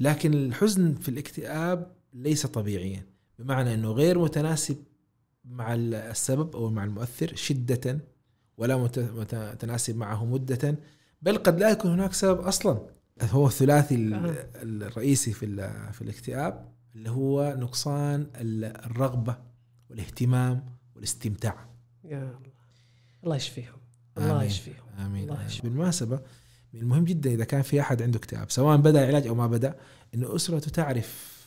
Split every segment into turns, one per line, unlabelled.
لكن الحزن في الاكتئاب ليس طبيعيا بمعنى انه غير متناسب مع السبب او مع المؤثر شده ولا متناسب معه مده بل قد لا يكون هناك سبب اصلا هو الثلاثي آه. الرئيسي في في الاكتئاب اللي هو نقصان الرغبه والاهتمام والاستمتاع
يا الله الله يشفيهم
الله يشفيهم امين, آمين. الله بالمناسبه من يعني المهم جدا اذا كان في احد عنده اكتئاب سواء بدا العلاج او ما بدا انه اسرته تعرف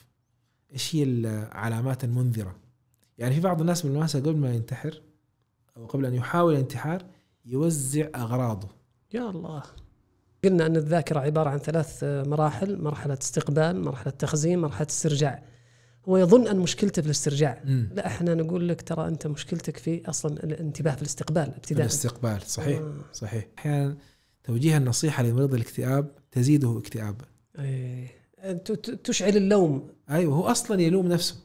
ايش هي العلامات المنذره يعني في بعض الناس بالمناسبه قبل ما ينتحر او قبل ان يحاول الانتحار يوزع اغراضه يا الله قلنا ان الذاكره عباره عن ثلاث مراحل مرحله
استقبال مرحله تخزين مرحله استرجاع هو يظن ان مشكلته في الاسترجاع لا احنا نقول لك ترى انت مشكلتك في اصلا الانتباه في الاستقبال ابتداء الاستقبال صحيح آه.
صحيح احيانا توجيه النصيحة لمريض الاكتئاب تزيده اكتئابا أيه. تشعل اللوم أيوه هو أصلا يلوم نفسه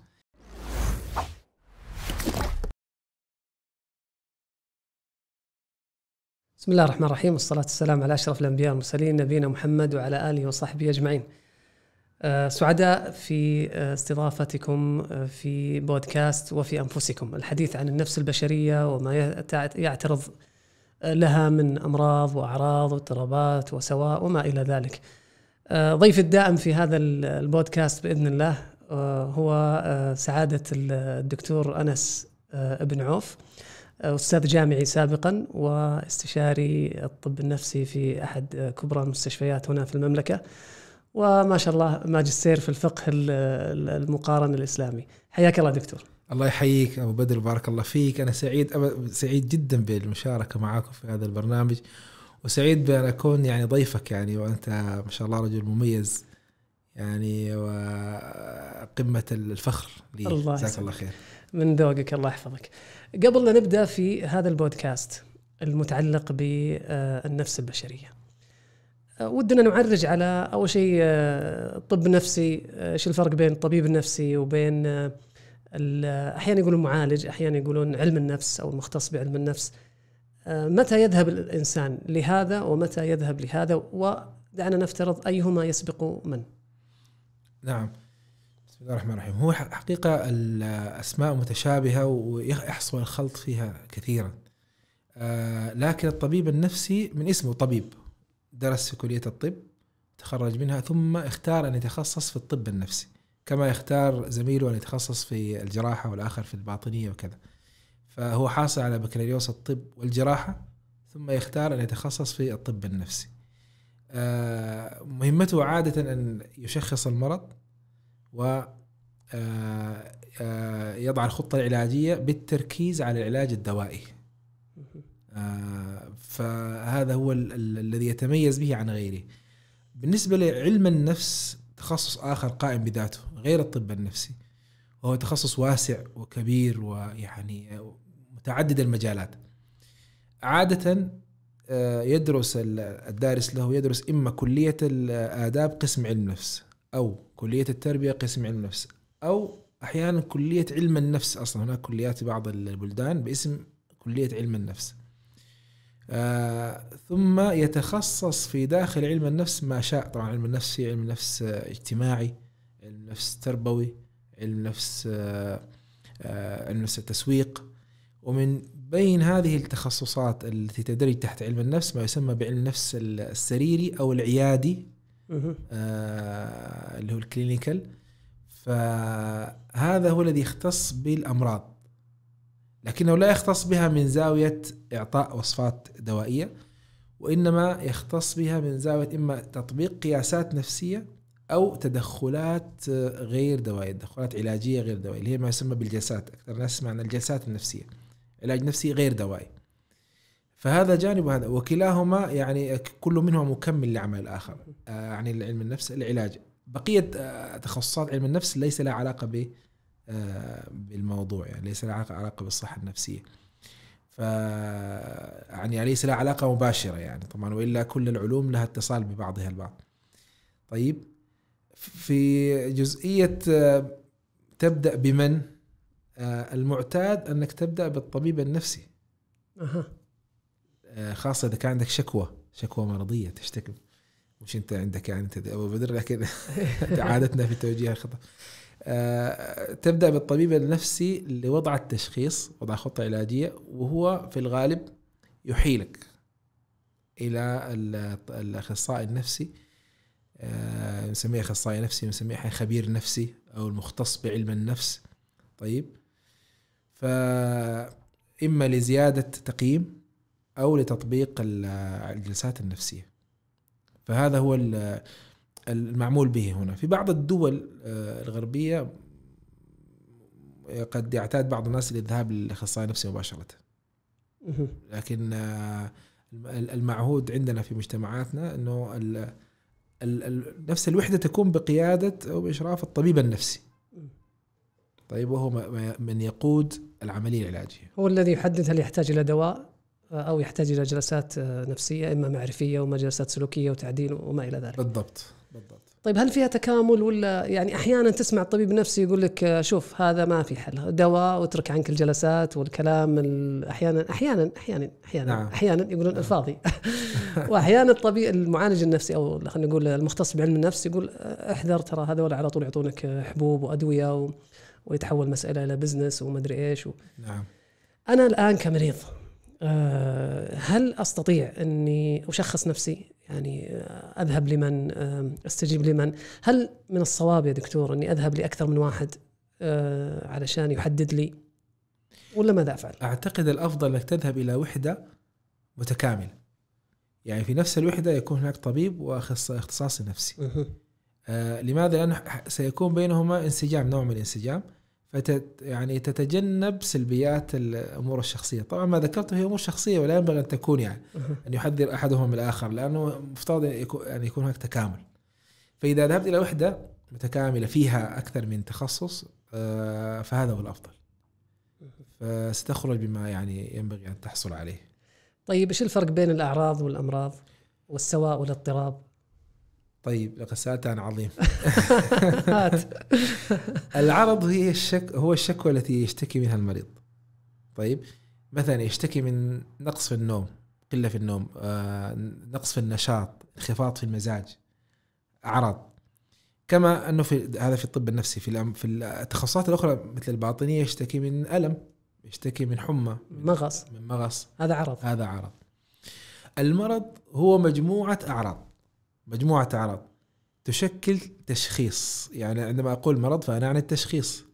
بسم الله
الرحمن الرحيم والصلاة والسلام على أشرف الأنبياء والمرسلين نبينا محمد وعلى آله وصحبه أجمعين آه، سعداء في آه، استضافتكم آه، في بودكاست وفي أنفسكم الحديث عن النفس البشرية وما يعترض لها من امراض واعراض واضطرابات وسواء وما الى ذلك. آه، ضيف الدائم في هذا البودكاست باذن الله آه، هو آه، سعاده الدكتور انس ابن عوف استاذ جامعي سابقا واستشاري الطب النفسي في احد كبرى المستشفيات هنا في المملكه. وما شاء الله ماجستير في الفقه المقارن الاسلامي.
حياك الله دكتور. الله يحييك ابو بدر بارك الله فيك انا سعيد أب... سعيد جدا بالمشاركه معاكم في هذا البرنامج وسعيد بان اكون يعني ضيفك يعني وانت ما شاء الله رجل مميز يعني وقمه الفخر لي الله جزاك الله خير من
ذوقك الله يحفظك قبل لا نبدا في هذا البودكاست المتعلق بالنفس البشريه ودنا نعرج على اول شيء الطب النفسي ايش الفرق بين الطبيب النفسي وبين احيانا يقولون معالج احيانا يقولون علم النفس او المختص بعلم النفس آه، متى يذهب الانسان لهذا ومتى يذهب لهذا ودعنا نفترض ايهما يسبق من
نعم بسم الله الرحمن الرحيم هو حقيقة الأسماء متشابهة ويحصل الخلط فيها كثيرا آه، لكن الطبيب النفسي من اسمه طبيب درس في كلية الطب تخرج منها ثم اختار أن يتخصص في الطب النفسي كما يختار زميله أن يتخصص في الجراحة والآخر في الباطنية وكذا فهو حاصل على بكالوريوس الطب والجراحة ثم يختار أن يتخصص في الطب النفسي آه، مهمته عادة أن يشخص المرض و آه، آه، يضع الخطة العلاجية بالتركيز على العلاج الدوائي فهذا هو الذي يتميز به عن غيره بالنسبة لعلم النفس تخصص آخر قائم بذاته غير الطب النفسي وهو تخصص واسع وكبير ويعني متعدد المجالات عادة آه، يدرس الدارس له يدرس إما كلية الآداب قسم علم نفس أو كلية التربية قسم علم نفس أو أحيانا كلية علم النفس أصلا هناك كليات بعض البلدان باسم كلية علم النفس آه ثم يتخصص في داخل علم النفس ما شاء طبعا علم النفس علم نفس اجتماعي علم نفس تربوي علم نفس آه،, آه علم نفس التسويق ومن بين هذه التخصصات التي تدرج تحت علم النفس ما يسمى بعلم النفس السريري او العيادي آه اللي هو الكلينيكال فهذا هو الذي يختص بالامراض لكنه لا يختص بها من زاوية إعطاء وصفات دوائية وإنما يختص بها من زاوية إما تطبيق قياسات نفسية أو تدخلات آه، غير دوائية تدخلات علاجية غير دوائية اللي هي ما يسمى بالجلسات أكثر الناس تسمع عن الجلسات النفسية علاج نفسي غير دوائي فهذا جانب وهذا وكلاهما يعني كل منهما مكمل لعمل الآخر آه، يعني علم النفس العلاج بقية آه، تخصصات علم النفس ليس لها علاقة آه، بالموضوع يعني ليس لها علاقه بالصحه النفسيه ف يعني, يعني ليس لها علاقه مباشره يعني طبعا والا كل العلوم لها اتصال ببعضها البعض طيب في جزئيه آه، تبدا بمن آه، المعتاد انك تبدا بالطبيب النفسي خاصه اذا كان عندك شكوى شكوى مرضيه تشتكي مش انت عندك يعني انت ابو بدر لكن عادتنا في توجيه الخطا آه، تبدا بالطبيب النفسي لوضع التشخيص وضع خطه علاجيه وهو في الغالب يحيلك الى الاخصائي النفسي آه، نسميه اخصائي نفسي نسميه خبير نفسي او المختص بعلم النفس طيب ف اما لزياده تقييم او لتطبيق الجلسات النفسيه فهذا هو المعمول به هنا في بعض الدول آه، الغربية آه، قد يعتاد بعض الناس للذهاب للاخصائي النفسي مباشرة لكن آه، المعهود عندنا في مجتمعاتنا انه نفس الوحدة تكون بقيادة أو بإشراف الطبيب النفسي طيب وهو من يقود العملية العلاجية
هو الذي يحدد هل يحتاج إلى دواء أو يحتاج إلى جلسات نفسية إما معرفية وما جلسات سلوكية وتعديل وما إلى ذلك بالضبط بالضبط طيب هل فيها تكامل ولا يعني احيانا تسمع الطبيب النفسي يقول لك شوف هذا ما في حل دواء واترك عنك الجلسات والكلام احيانا احيانا احيانا احيانا نعم. احيانا يقولون نعم. الفاضي واحيانا الطبيب المعالج النفسي او خلينا نقول المختص بعلم النفس يقول احذر ترى هذول على طول يعطونك حبوب وادويه و... ويتحول مساله الى بزنس ادري ايش و... نعم انا الان كمريض آه، هل استطيع اني اشخص نفسي يعني آه، اذهب لمن آه، استجيب لمن هل من الصواب يا دكتور اني اذهب لاكثر من واحد آه، علشان يحدد لي
ولا ماذا افعل اعتقد الافضل انك تذهب الى وحده متكامله يعني في نفس الوحده يكون هناك طبيب واخصائي اختصاصي نفسي آه لماذا لانه سيكون بينهما انسجام نوع من الانسجام يعني تتجنب سلبيات الامور الشخصيه، طبعا ما ذكرته هي امور شخصيه ولا ينبغي ان تكون يعني ان يحذر احدهم الاخر لانه مفترض يكون, يكون هناك تكامل. فاذا ذهبت الى وحده متكامله فيها اكثر من تخصص آه، فهذا هو الافضل. فستخرج بما يعني ينبغي ان تحصل عليه.
طيب ايش الفرق بين الاعراض
والامراض والسواء والاضطراب؟ طيب لقد سألت عن عظيم العرض هي الشك هو الشكوى التي يشتكي منها المريض طيب مثلا يشتكي من نقص في النوم قلة في النوم آه، نقص في النشاط انخفاض في المزاج أعراض كما أنه في هذا في الطب النفسي في في التخصصات الأخرى مثل الباطنية يشتكي من ألم يشتكي من حمى من مغص من مغص هذا عرض هذا عرض المرض هو مجموعة أعراض مجموعة أعراض تشكل تشخيص يعني عندما أقول مرض فأنا عن التشخيص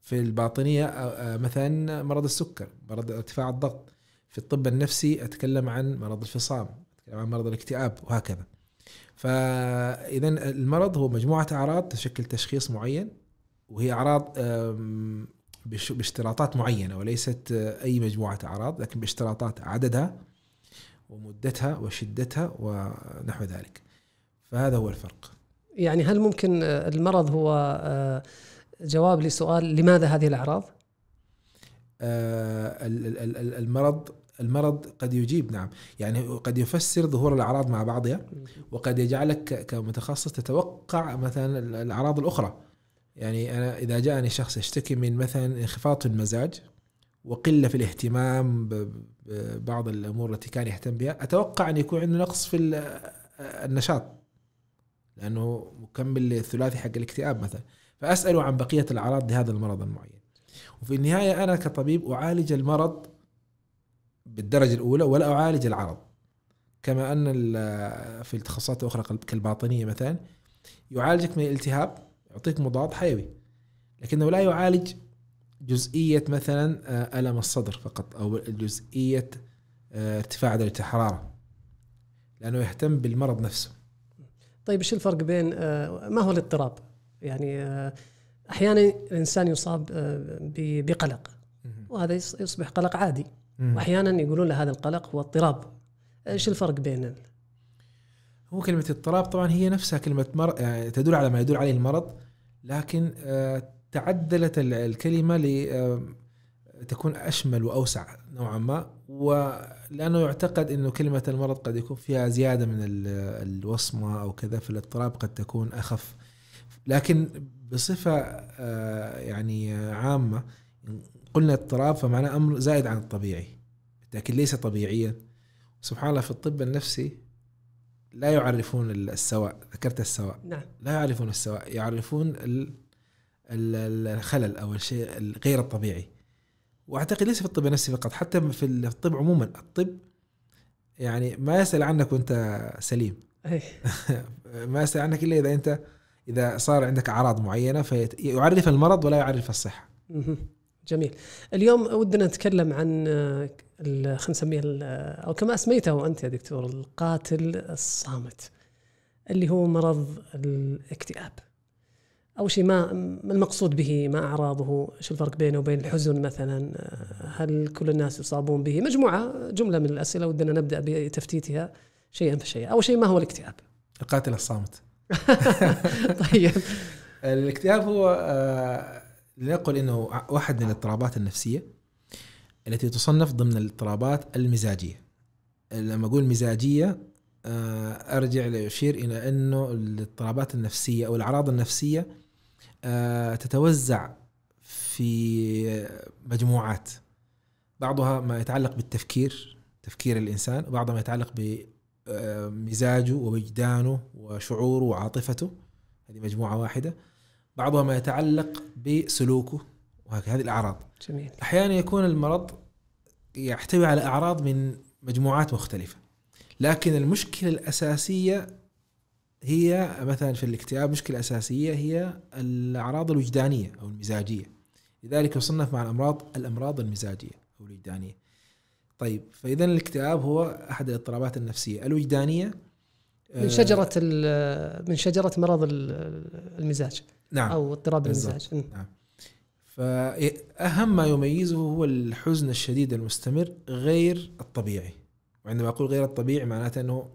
في الباطنية مثلا مرض السكر مرض ارتفاع الضغط في الطب النفسي أتكلم عن مرض الفصام أتكلم عن مرض الاكتئاب وهكذا فإذا المرض هو مجموعة أعراض تشكل تشخيص معين وهي أعراض باشتراطات معينة وليست أي مجموعة أعراض لكن باشتراطات عددها ومدتها وشدتها ونحو ذلك فهذا هو الفرق يعني هل ممكن آه، المرض هو آه، جواب لسؤال لماذا هذه الأعراض؟ آه، المرض المرض قد يجيب نعم يعني قد يفسر ظهور الأعراض مع بعضها وقد يجعلك كمتخصص تتوقع مثلا الأعراض الأخرى يعني أنا إذا جاءني شخص يشتكي من مثلا انخفاض في المزاج وقله في الاهتمام ببعض الامور التي كان يهتم بها اتوقع ان يكون عنده نقص في النشاط لانه مكمل للثلاثي حق الاكتئاب مثلا فاساله عن بقيه الاعراض لهذا المرض المعين وفي النهايه انا كطبيب اعالج المرض بالدرجه الاولى ولا اعالج العرض كما ان آه، في التخصصات الاخرى كالباطنيه مثلا يعالجك من الالتهاب يعطيك مضاد حيوي لكنه لا يعالج جزئيه مثلا آه، الم الصدر فقط او جزئيه آه، ارتفاع درجه الحراره لانه يهتم بالمرض نفسه
طيب ايش الفرق بين آه، ما هو الاضطراب؟ يعني آه، احيانا الانسان يصاب آه، بقلق وهذا يصبح قلق عادي واحيانا يقولون له هذا القلق هو اضطراب ايش الفرق
بين هو كلمة اضطراب طبعا هي نفسها كلمة مر... يعني تدل على ما يدل عليه المرض لكن تعدلت الكلمة لتكون أشمل وأوسع نوعا ما ولانه يعتقد انه كلمه المرض قد يكون فيها زياده من الوصمه او كذا فالاضطراب قد تكون اخف لكن بصفه آه، يعني آه، عامه قلنا اضطراب فمعناه امر زائد عن الطبيعي لكن ليس طبيعيا سبحان الله في الطب النفسي لا يعرفون السواء ذكرت السواء نعم. لا يعرفون السواء يعرفون الخلل او الشيء غير الطبيعي واعتقد ليس في الطب النفسي فقط حتى في الطب عموما الطب يعني ما يسال عنك وانت سليم إيه. ما يسال عنك الا اذا انت اذا صار عندك اعراض معينه فيعرف المرض ولا يعرف الصحه
جميل اليوم ودنا نتكلم عن خلينا نسميه او كما اسميته انت يا دكتور القاتل الصامت اللي هو مرض الاكتئاب أول شيء ما المقصود به ما أعراضه شو الفرق بينه وبين الحزن مثلا هل كل الناس يصابون به مجموعة جملة من الأسئلة ودنا نبدأ بتفتيتها شيئا فشيئا أول شيء ما هو الاكتئاب
القاتل الصامت طيب الاكتئاب هو آه، لنقل انه واحد من الاضطرابات النفسيه التي تصنف ضمن الاضطرابات المزاجيه لما اقول مزاجيه آه، ارجع لاشير الى انه الاضطرابات النفسيه او الاعراض النفسيه آه، تتوزع في مجموعات بعضها ما يتعلق بالتفكير تفكير الانسان وبعضها ما يتعلق بمزاجه آه، ووجدانه وشعوره وعاطفته هذه مجموعه واحده بعضها ما يتعلق بسلوكه وهكذا هذه الاعراض جميل احيانا يكون المرض يحتوي على اعراض من مجموعات مختلفه لكن المشكله الاساسيه هي مثلا في الاكتئاب مشكلة أساسية هي الأعراض الوجدانية أو المزاجية لذلك يصنف مع الأمراض الأمراض المزاجية أو الوجدانية طيب فإذا الاكتئاب هو أحد الاضطرابات النفسية الوجدانية من آه، شجرة
من شجرة مرض المزاج
نعم أو اضطراب المزاج نعم فأهم ما يميزه هو الحزن الشديد المستمر غير الطبيعي وعندما أقول غير الطبيعي معناته أنه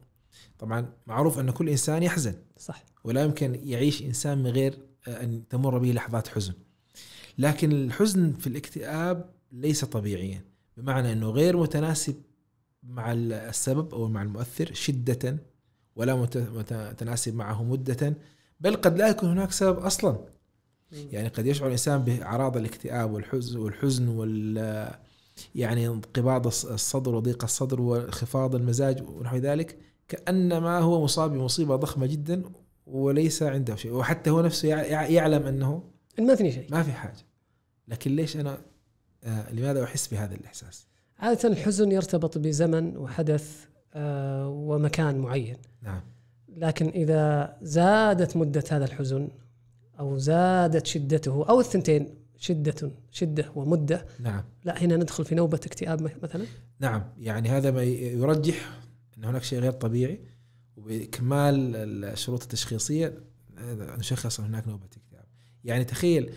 طبعا معروف ان كل انسان يحزن صح ولا يمكن يعيش انسان من غير ان تمر به لحظات حزن لكن الحزن في الاكتئاب ليس طبيعيا بمعنى انه غير متناسب مع السبب او مع المؤثر شده ولا متناسب معه مده بل قد لا يكون هناك سبب اصلا يعني قد يشعر الانسان باعراض الاكتئاب والحزن والحزن وال يعني انقباض الصدر وضيق الصدر وانخفاض المزاج ونحو ذلك كانما هو مصاب بمصيبه ضخمه جدا وليس عنده شيء وحتى هو نفسه يعلم انه ما في شيء ما في حاجه لكن ليش انا آه لماذا احس بهذا الاحساس؟
عاده الحزن يرتبط بزمن وحدث آه ومكان معين نعم لكن اذا زادت مده هذا الحزن او زادت شدته او الثنتين شدة شدة ومدة نعم لا هنا ندخل في نوبة اكتئاب مثلا
نعم يعني هذا ما يرجح ان هناك شيء غير طبيعي وباكمال الشروط التشخيصيه نشخص ان هناك نوبه اكتئاب يعني تخيل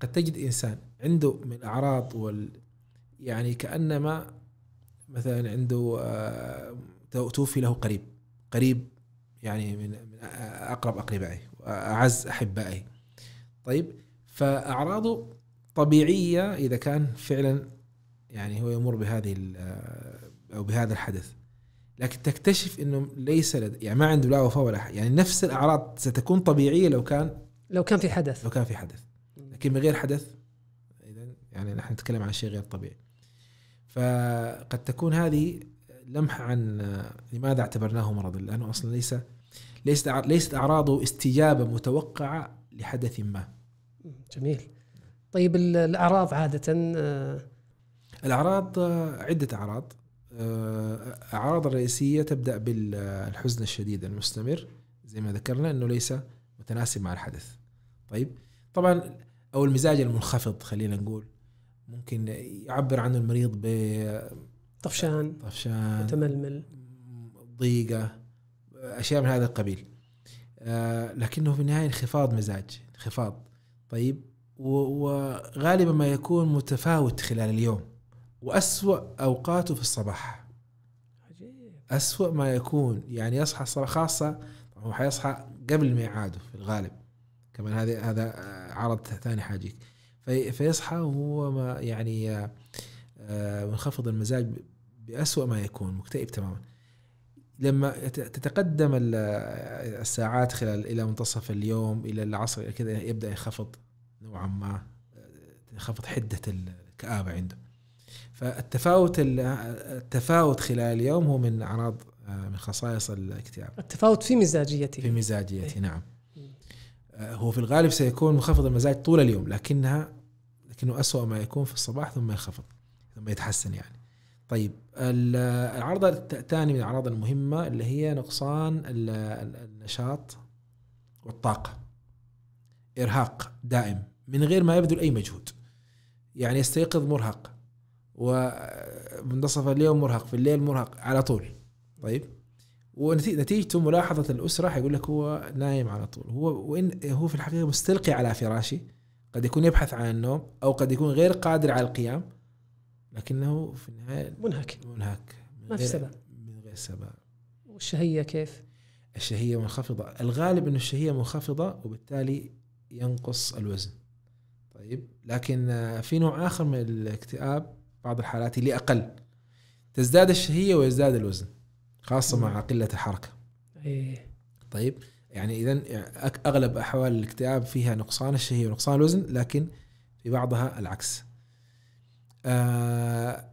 قد تجد انسان عنده من الاعراض وال يعني كانما مثلا عنده آه، توفي له قريب قريب يعني من اقرب اقربائه واعز احبائه طيب فاعراضه طبيعيه اذا كان فعلا يعني هو يمر بهذه آه، او بهذا الحدث لكن تكتشف انه ليس لد... يعني ما عنده لا وفاه ولا حد. يعني نفس الاعراض ستكون طبيعيه لو كان لو كان في حدث لو كان في حدث لكن من غير حدث اذا يعني نحن نتكلم عن شيء غير طبيعي فقد تكون هذه لمحه عن لماذا اعتبرناه مرضا لانه اصلا ليس ليست ليست اعراضه استجابه متوقعه لحدث ما
جميل طيب الاعراض عاده آه،
الاعراض آه، عده اعراض الأعراض آه، الرئيسيه تبدا بالحزن الشديد المستمر زي ما ذكرنا انه ليس متناسب مع الحدث طيب طبعا او المزاج المنخفض خلينا نقول ممكن يعبر عنه المريض ب طفشان طفشان متململ ضيقه اشياء من هذا القبيل آه، لكنه في النهايه انخفاض مزاج انخفاض طيب وغالبا ما يكون متفاوت خلال اليوم وأسوأ أوقاته في الصباح عجيب أسوأ ما يكون يعني يصحى الصباح خاصة هو حيصحى قبل ميعاده في الغالب كمان هذا هذا آه، عرض ثاني حاجيك في فيصحى وهو ما يعني آه، منخفض المزاج بأسوأ ما يكون مكتئب تماما لما تتقدم آه، الساعات خلال الى منتصف اليوم الى العصر كذا يبدا ينخفض نوعا ما تنخفض حده الكابه عنده فالتفاوت التفاوت خلال اليوم هو من اعراض آه، من خصائص الاكتئاب التفاوت في مزاجيته في مزاجيته إيه. نعم آه، هو في الغالب سيكون منخفض المزاج طول اليوم لكنها لكنه أسوأ ما يكون في الصباح ثم ينخفض ثم يتحسن يعني طيب العرض الثاني من الأعراض المهمة اللي هي نقصان النشاط والطاقة إرهاق دائم من غير ما يبذل أي مجهود يعني يستيقظ مرهق ومنتصف اليوم مرهق في الليل مرهق على طول طيب ونتيجته ملاحظة الأسرة حيقول لك هو نايم على طول هو وإن هو في الحقيقة مستلقي على فراشه قد يكون يبحث عن النوم أو قد يكون غير قادر على القيام لكنه في النهاية منهك منهك من ما في سبب من غير سبب والشهية كيف؟ الشهية منخفضة الغالب أن الشهية منخفضة وبالتالي ينقص الوزن طيب لكن في نوع آخر من الاكتئاب بعض الحالات لأقل تزداد الشهية ويزداد الوزن خاصة مع قلة الحركة إيه. طيب يعني إذا أغلب أحوال الاكتئاب فيها نقصان الشهية ونقصان الوزن لكن في بعضها العكس آه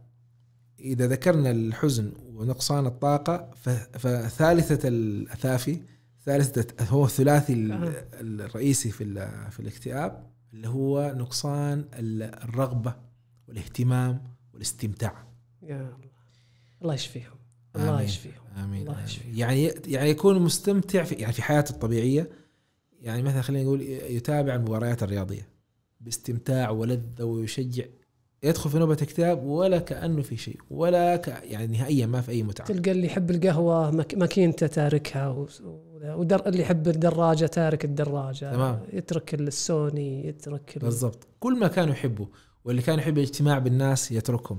إذا ذكرنا الحزن ونقصان الطاقة فثالثة الأثافي ثالثة هو الثلاثي الرئيسي في في الاكتئاب اللي هو نقصان الرغبة والاهتمام والاستمتاع
يا الله الله يشفيهم الله يشفيهم امين الله يشفيهم
يعني يعني يكون مستمتع في يعني في حياته الطبيعيه يعني مثلا خلينا نقول يتابع المباريات الرياضيه باستمتاع ولذه ويشجع يدخل في نوبة اكتئاب ولا كأنه في شيء ولا ك... يعني نهائيا ما في أي متعة
تلقى اللي يحب القهوة ماكينته تاركها و... ودر... اللي يحب الدراجة تارك الدراجة تمام. يترك
السوني يترك ال... بالضبط كل ما كان يحبه واللي كان يحب الاجتماع بالناس يتركهم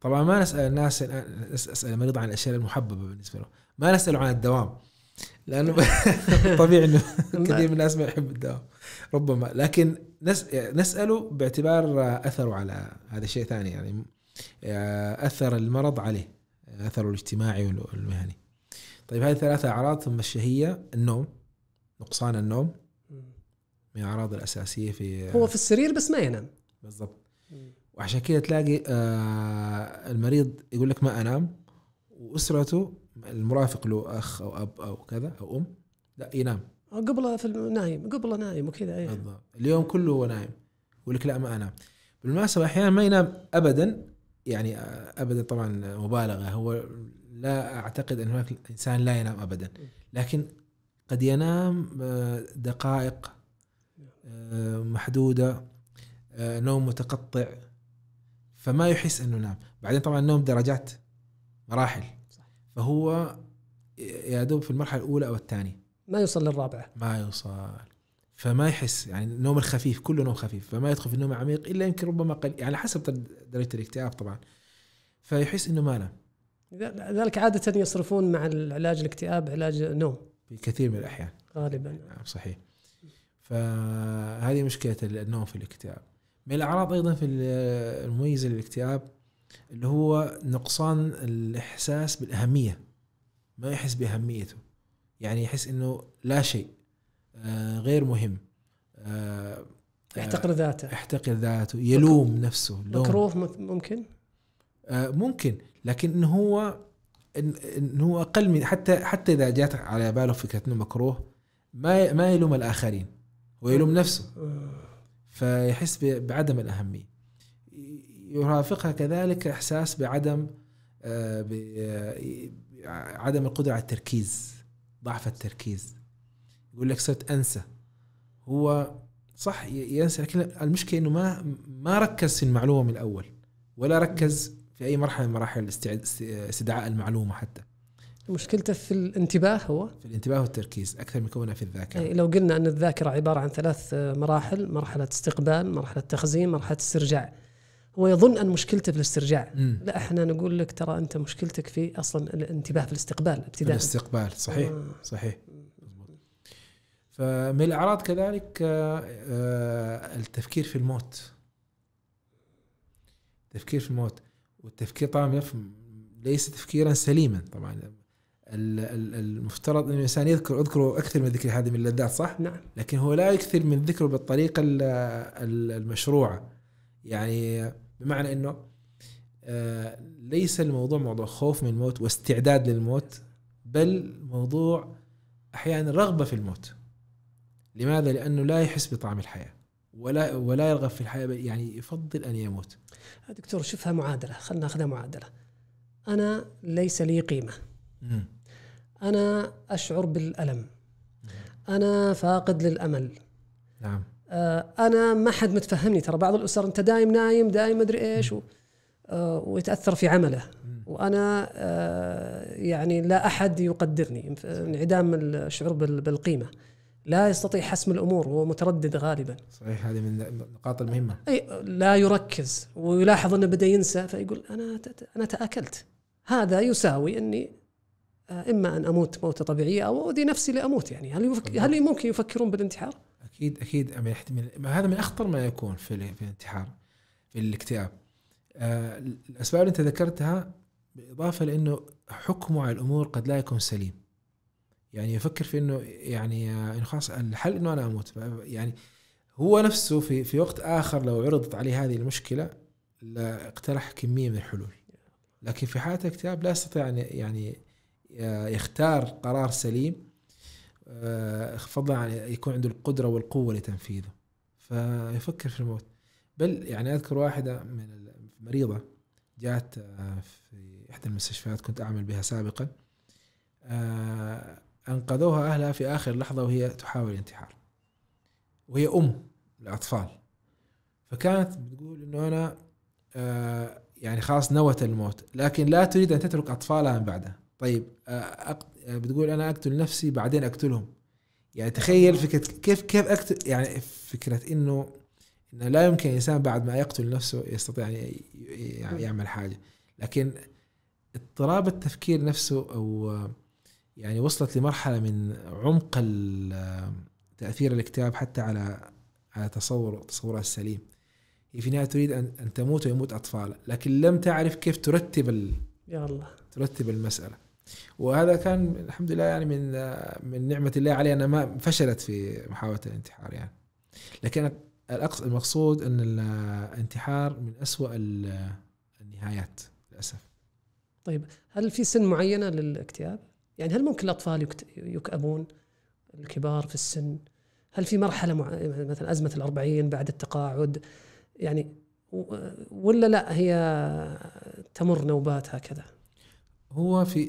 طبعا ما نسال الناس اسال المريض عن الاشياء المحببه بالنسبه له ما نساله عن الدوام لانه طبيعي انه نعم. كثير من الناس ما يحب الدوام ربما لكن نساله باعتبار اثره على هذا شيء ثاني يعني آه، اثر المرض عليه اثره الاجتماعي والمهني طيب هذه ثلاثة اعراض ثم الشهيه النوم نقصان النوم من الاعراض الاساسيه في هو في
السرير بس ما ينام بالضبط
وعشان كذا تلاقي آه المريض يقول لك ما انام واسرته المرافق له اخ او اب او كذا او ام لا ينام
قبله في نايم قبله نايم وكذا اي
بالضبط اليوم كله هو نايم يقول لك لا ما انام بالمناسبه احيانا ما ينام ابدا يعني آه، ابدا طبعا مبالغه هو لا اعتقد ان هناك انسان لا ينام ابدا لكن قد ينام آه، دقائق آه، محدوده نوم متقطع فما يحس انه نام بعدين طبعا النوم درجات مراحل صح. فهو يا دوب في المرحله الاولى او الثانيه ما يوصل للرابعه ما يوصل فما يحس يعني النوم الخفيف كله نوم خفيف فما يدخل في النوم العميق الا يمكن ربما قل يعني حسب درجه الاكتئاب طبعا فيحس انه ما نام
ذلك عاده يصرفون مع العلاج الاكتئاب علاج نوم
في كثير من الاحيان غالبا نعم صحيح فهذه مشكله النوم في الاكتئاب من الاعراض ايضا في المميزه للاكتئاب اللي هو نقصان الاحساس بالاهميه ما يحس باهميته يعني يحس انه لا شيء آه، غير مهم آه، يحتقر ذاته يحتقر ذاته يلوم مكروه نفسه مكروه ممكن آه، ممكن لكن إن هو إن هو اقل من حتى حتى اذا جات على باله فكره انه مكروه ما ما يلوم الاخرين ويلوم نفسه فيحس بعدم الأهمية يرافقها كذلك إحساس بعدم آه، آه، عدم القدرة على التركيز ضعف التركيز يقول لك صرت أنسى هو صح ينسى لكن المشكلة أنه ما ما ركز في المعلومة من الأول ولا ركز في أي مرحلة من مراحل استدعاء المعلومة حتى مشكلته في
الانتباه هو
في الانتباه والتركيز اكثر من كونها في الذاكره
يعني لو قلنا ان الذاكره عباره عن ثلاث آه، مراحل مرحله استقبال مرحله تخزين مرحله استرجاع هو يظن ان مشكلته في الاسترجاع م. لا احنا نقول لك ترى انت مشكلتك في اصلا الانتباه في الاستقبال ابتداء الاستقبال صحيح آه.
صحيح فمن الاعراض كذلك آه، آه، التفكير في الموت التفكير في الموت والتفكير طبعا ليس تفكيرا سليما طبعا المفترض انه الانسان يذكر اذكره اكثر من ذكر هذه من اللذات صح؟ نعم لكن هو لا يكثر من ذكره بالطريقه المشروعه يعني بمعنى انه آه، ليس الموضوع موضوع خوف من الموت واستعداد للموت بل موضوع احيانا رغبه في الموت لماذا؟ لانه لا يحس بطعم الحياه ولا ولا يرغب في الحياه يعني يفضل ان يموت دكتور شوفها معادله
خلينا ناخذها معادله انا ليس لي قيمه مم. انا اشعر بالالم انا فاقد للامل نعم آه، انا ما حد متفهمني ترى بعض الاسر انت دايم نايم دايم ادري ايش و... آه، ويتاثر في عمله وانا آه، يعني لا احد يقدرني انعدام الشعور بالقيمه لا يستطيع حسم الامور هو متردد غالبا
صحيح هذه من النقاط المهمه
اي لا يركز ويلاحظ انه بدا ينسى فيقول انا انا تاكلت هذا يساوي اني آه، اما ان اموت موته طبيعيه او اؤذي نفسي لاموت يعني هل يفك... هل ممكن يفكرون بالانتحار؟
اكيد اكيد هذا من اخطر ما يكون في الانتحار في الاكتئاب آه الاسباب اللي انت ذكرتها بالاضافه لانه حكمه على الامور قد لا يكون سليم يعني يفكر في انه يعني آه، انه خلاص الحل انه انا اموت يعني هو نفسه في في وقت اخر لو عرضت عليه هذه المشكله لاقترح كميه من الحلول لكن في حاله الاكتئاب لا يستطيع ان يعني آه، يختار قرار سليم آه، فضلا عن يكون عنده القدره والقوه لتنفيذه فيفكر في الموت بل يعني اذكر واحده من المريضه جات آه، في احدى المستشفيات كنت اعمل بها سابقا انقذوها اهلها في اخر لحظه وهي تحاول الانتحار وهي ام الاطفال فكانت بتقول انه انا يعني خلاص نوت الموت لكن لا تريد ان تترك اطفالها من بعدها طيب آه، أقت... آه، بتقول انا اقتل نفسي بعدين اقتلهم يعني تخيل فكره كيف كيف اقتل يعني فكره انه انه لا يمكن الانسان بعد ما يقتل نفسه يستطيع يعني يعمل حاجه لكن اضطراب التفكير نفسه او آه، يعني وصلت لمرحله من عمق تاثير الاكتئاب حتى على على تصور تصورها السليم هي في النهايه تريد ان ان تموت ويموت اطفالها لكن لم تعرف كيف ترتب ال... يا الله ترتب المساله وهذا كان الحمد لله يعني من من نعمه الله علي انا ما فشلت في محاوله الانتحار يعني لكن المقصود ان الانتحار من اسوا النهايات للاسف
طيب هل في سن معينه للاكتئاب يعني هل ممكن الاطفال يكابون الكبار في السن هل في مرحله مع... مثلا ازمه الأربعين بعد التقاعد يعني ولا لا هي تمر نوبات هكذا
هو في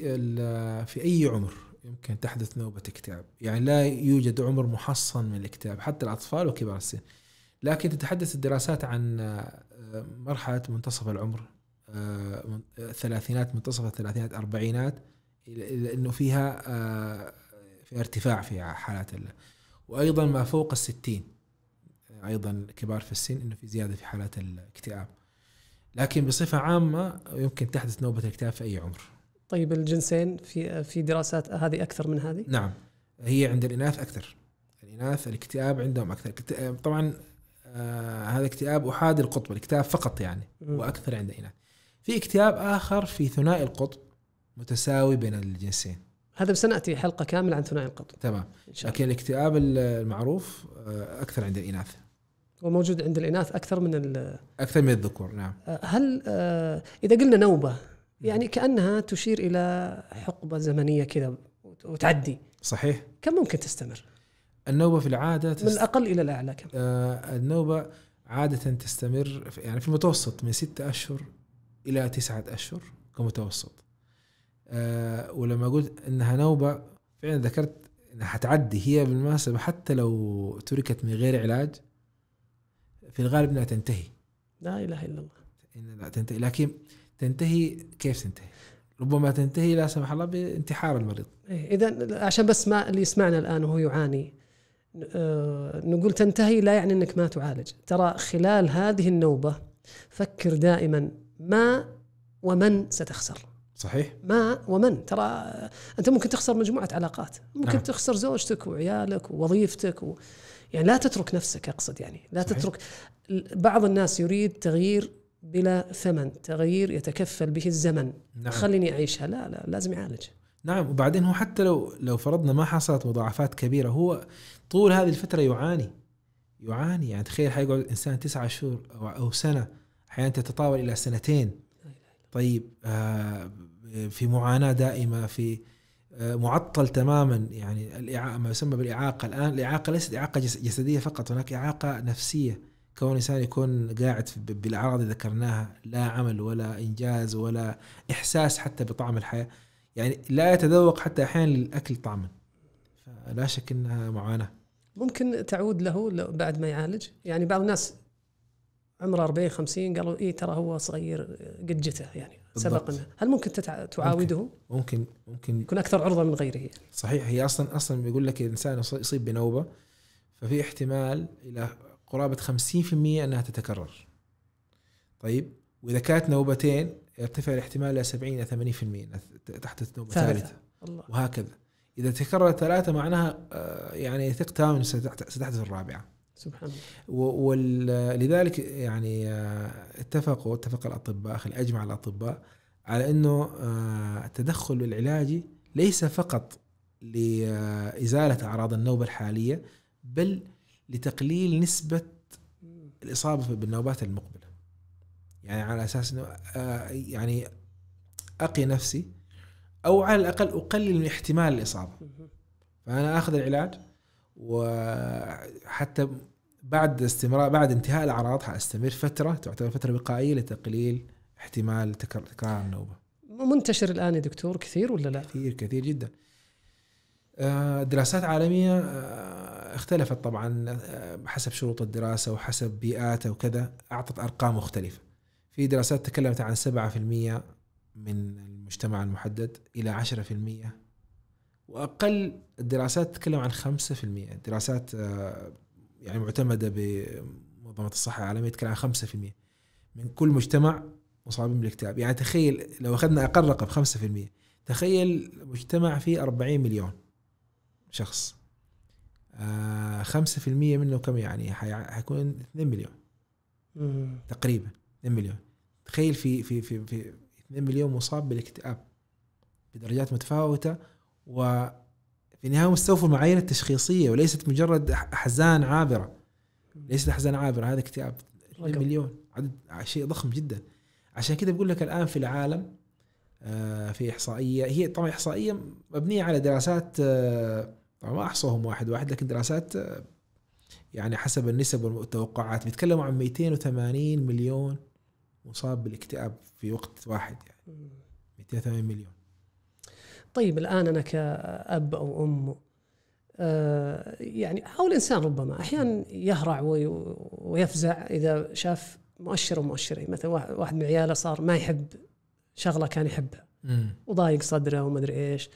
في اي عمر يمكن تحدث نوبه اكتئاب، يعني لا يوجد عمر محصن من الاكتئاب حتى الاطفال وكبار السن. لكن تتحدث الدراسات عن آه، مرحله منتصف العمر آه، ثلاثينات منتصف الثلاثينات أربعينات لأنه فيها آه، في ارتفاع في حالات وأيضا ما فوق الستين أيضا كبار في السن أنه في زيادة في حالات الاكتئاب لكن بصفة عامة يمكن تحدث نوبة الاكتئاب في أي عمر
طيب الجنسين في في دراسات هذه
اكثر من هذه؟ نعم هي عند الاناث اكثر الاناث الاكتئاب عندهم اكثر طبعا آه هذا اكتئاب احادي القطب الاكتئاب فقط يعني واكثر عند الاناث في اكتئاب اخر في ثنائي القطب متساوي بين الجنسين هذا بسناتي
حلقه كامله عن ثنائي القطب
تمام لكن الاكتئاب المعروف آه، اكثر عند الاناث
وموجود عند الاناث اكثر من
اكثر من الذكور نعم
آه، هل آه، اذا قلنا نوبه يعني كانها تشير الى حقبه زمنيه كذا
وتعدي صحيح كم ممكن تستمر؟ النوبه في العاده تست... من الاقل الى الاعلى كم؟ آه النوبه عاده تستمر في يعني في المتوسط من ستة اشهر الى تسعة اشهر كمتوسط آه ولما قلت انها نوبه فعلا ذكرت انها حتعدي هي بالمناسبه حتى لو تركت من غير علاج في الغالب انها تنتهي
لا اله الا الله
إن لا تنتهي لكن تنتهي كيف تنتهي؟ ربما تنتهي لا سمح الله بانتحار المريض
إيه، اذا عشان بس ما اللي يسمعنا الان وهو يعاني آه، نقول تنتهي لا يعني انك ما تعالج ترى خلال هذه النوبه فكر دائما ما ومن ستخسر صحيح ما ومن ترى انت ممكن تخسر مجموعه علاقات ممكن نعم. تخسر زوجتك وعيالك ووظيفتك و... يعني لا تترك نفسك اقصد يعني لا صحيح. تترك بعض الناس يريد تغيير بلا ثمن تغيير يتكفل به الزمن نعم. خليني أعيشها لا لا لازم يعالج
نعم وبعدين هو حتى لو لو فرضنا ما حصلت مضاعفات كبيرة هو طول هذه الفترة يعاني يعاني يعني تخيل حيقعد إنسان تسعة شهور أو سنة أحيانا تتطاول إلى سنتين طيب آه في معاناة دائمة في آه معطل تماما يعني ما يسمى بالإعاقة الآن الإعاقة ليست إعاقة جسدية فقط هناك إعاقة نفسية كون الانسان يكون قاعد بالاعراض اللي ذكرناها لا عمل ولا انجاز ولا احساس حتى بطعم الحياه يعني لا يتذوق حتى احيانا الاكل طعما فلا شك انها معاناه
ممكن تعود له بعد ما يعالج يعني بعض الناس عمره 40 50 قالوا اي ترى هو صغير قد جته يعني سبق هل ممكن تتع... تعاوده؟
ممكن ممكن, ممكن يكون اكثر عرضه من غيره يعني. صحيح هي اصلا اصلا بيقول لك الانسان يصيب بنوبه ففي احتمال الى قرابه 50% انها تتكرر طيب واذا كانت نوبتين يرتفع الاحتمال الى 70 الى 80% تحدث نوبه ثالثه الله. وهكذا اذا تكررت ثلاثه معناها آه، يعني ثق تام ستحدث الرابعه سبحان الله ولذلك يعني آه، اتفقوا اتفق الاطباء خلي اجمع الاطباء على انه آه، التدخل العلاجي ليس فقط لازاله اعراض النوبه الحاليه بل لتقليل نسبة الإصابة بالنوبات المقبلة يعني على أساس أنه آه، يعني أقي نفسي أو على الأقل أقلل من احتمال الإصابة فأنا أخذ العلاج وحتى بعد استمرار بعد انتهاء الأعراض حأستمر فترة تعتبر فترة وقائية لتقليل احتمال تكرار النوبة منتشر الآن يا دكتور كثير ولا لا؟ كثير كثير جدا آه، دراسات عالمية آه، اختلفت طبعا آه، حسب شروط الدراسة وحسب بيئاته وكذا أعطت أرقام مختلفة في دراسات تكلمت عن 7% من المجتمع المحدد إلى 10% وأقل الدراسات تتكلم عن 5% الدراسات آه، يعني معتمدة بمنظمة الصحة العالمية تتكلم عن 5% من كل مجتمع مصابين بالاكتئاب يعني تخيل لو أخذنا أقل رقم 5% تخيل مجتمع فيه 40 مليون شخص 5% آه، منه كم يعني حيكون 2 مليون مم. تقريبا 2 مليون تخيل في في في في 2 مليون مصاب بالاكتئاب بدرجات متفاوتة وفي النهاية مستوفى المعايير التشخيصية وليست مجرد أحزان عابرة ليست أحزان عابرة هذا اكتئاب 2 مليون عدد شيء ضخم جدا عشان كده بقول لك الآن في العالم آه، في إحصائية هي طبعا إحصائية مبنية على دراسات آه، طبعا ما احصوهم واحد واحد لكن دراسات يعني حسب النسب والتوقعات بيتكلموا عن 280 مليون مصاب بالاكتئاب في وقت واحد يعني 280 مليون
طيب الان انا كاب او ام آه، يعني او الانسان ربما احيانا يهرع ويفزع اذا شاف مؤشر ومؤشرين مثلا واحد من عياله صار ما يحب شغله كان يحبها وضايق صدره وما ادري ايش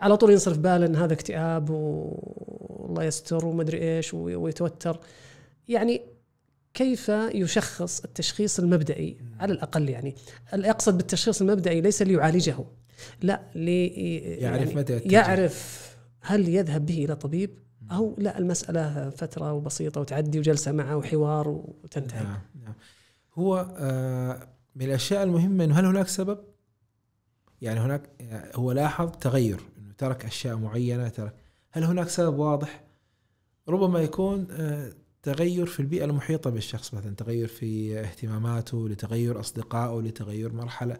على طول ينصرف باله ان هذا اكتئاب والله يستر وما ادري ايش ويتوتر يعني كيف يشخص التشخيص المبدئي على الاقل يعني اقصد بالتشخيص المبدئي ليس ليعالجه لا لي يعرف يعني متى يعرف هل يذهب به الى طبيب او لا المساله فتره وبسيطه وتعدي وجلسه
معه وحوار وتنتهي نعم نعم هو آه، من الاشياء المهمه انه هل هناك سبب؟ يعني هناك آه، هو لاحظ تغير ترك اشياء معينه ترك هل هناك سبب واضح؟ ربما يكون آه، تغير في البيئه المحيطه بالشخص مثلا تغير في اهتماماته لتغير اصدقائه لتغير مرحله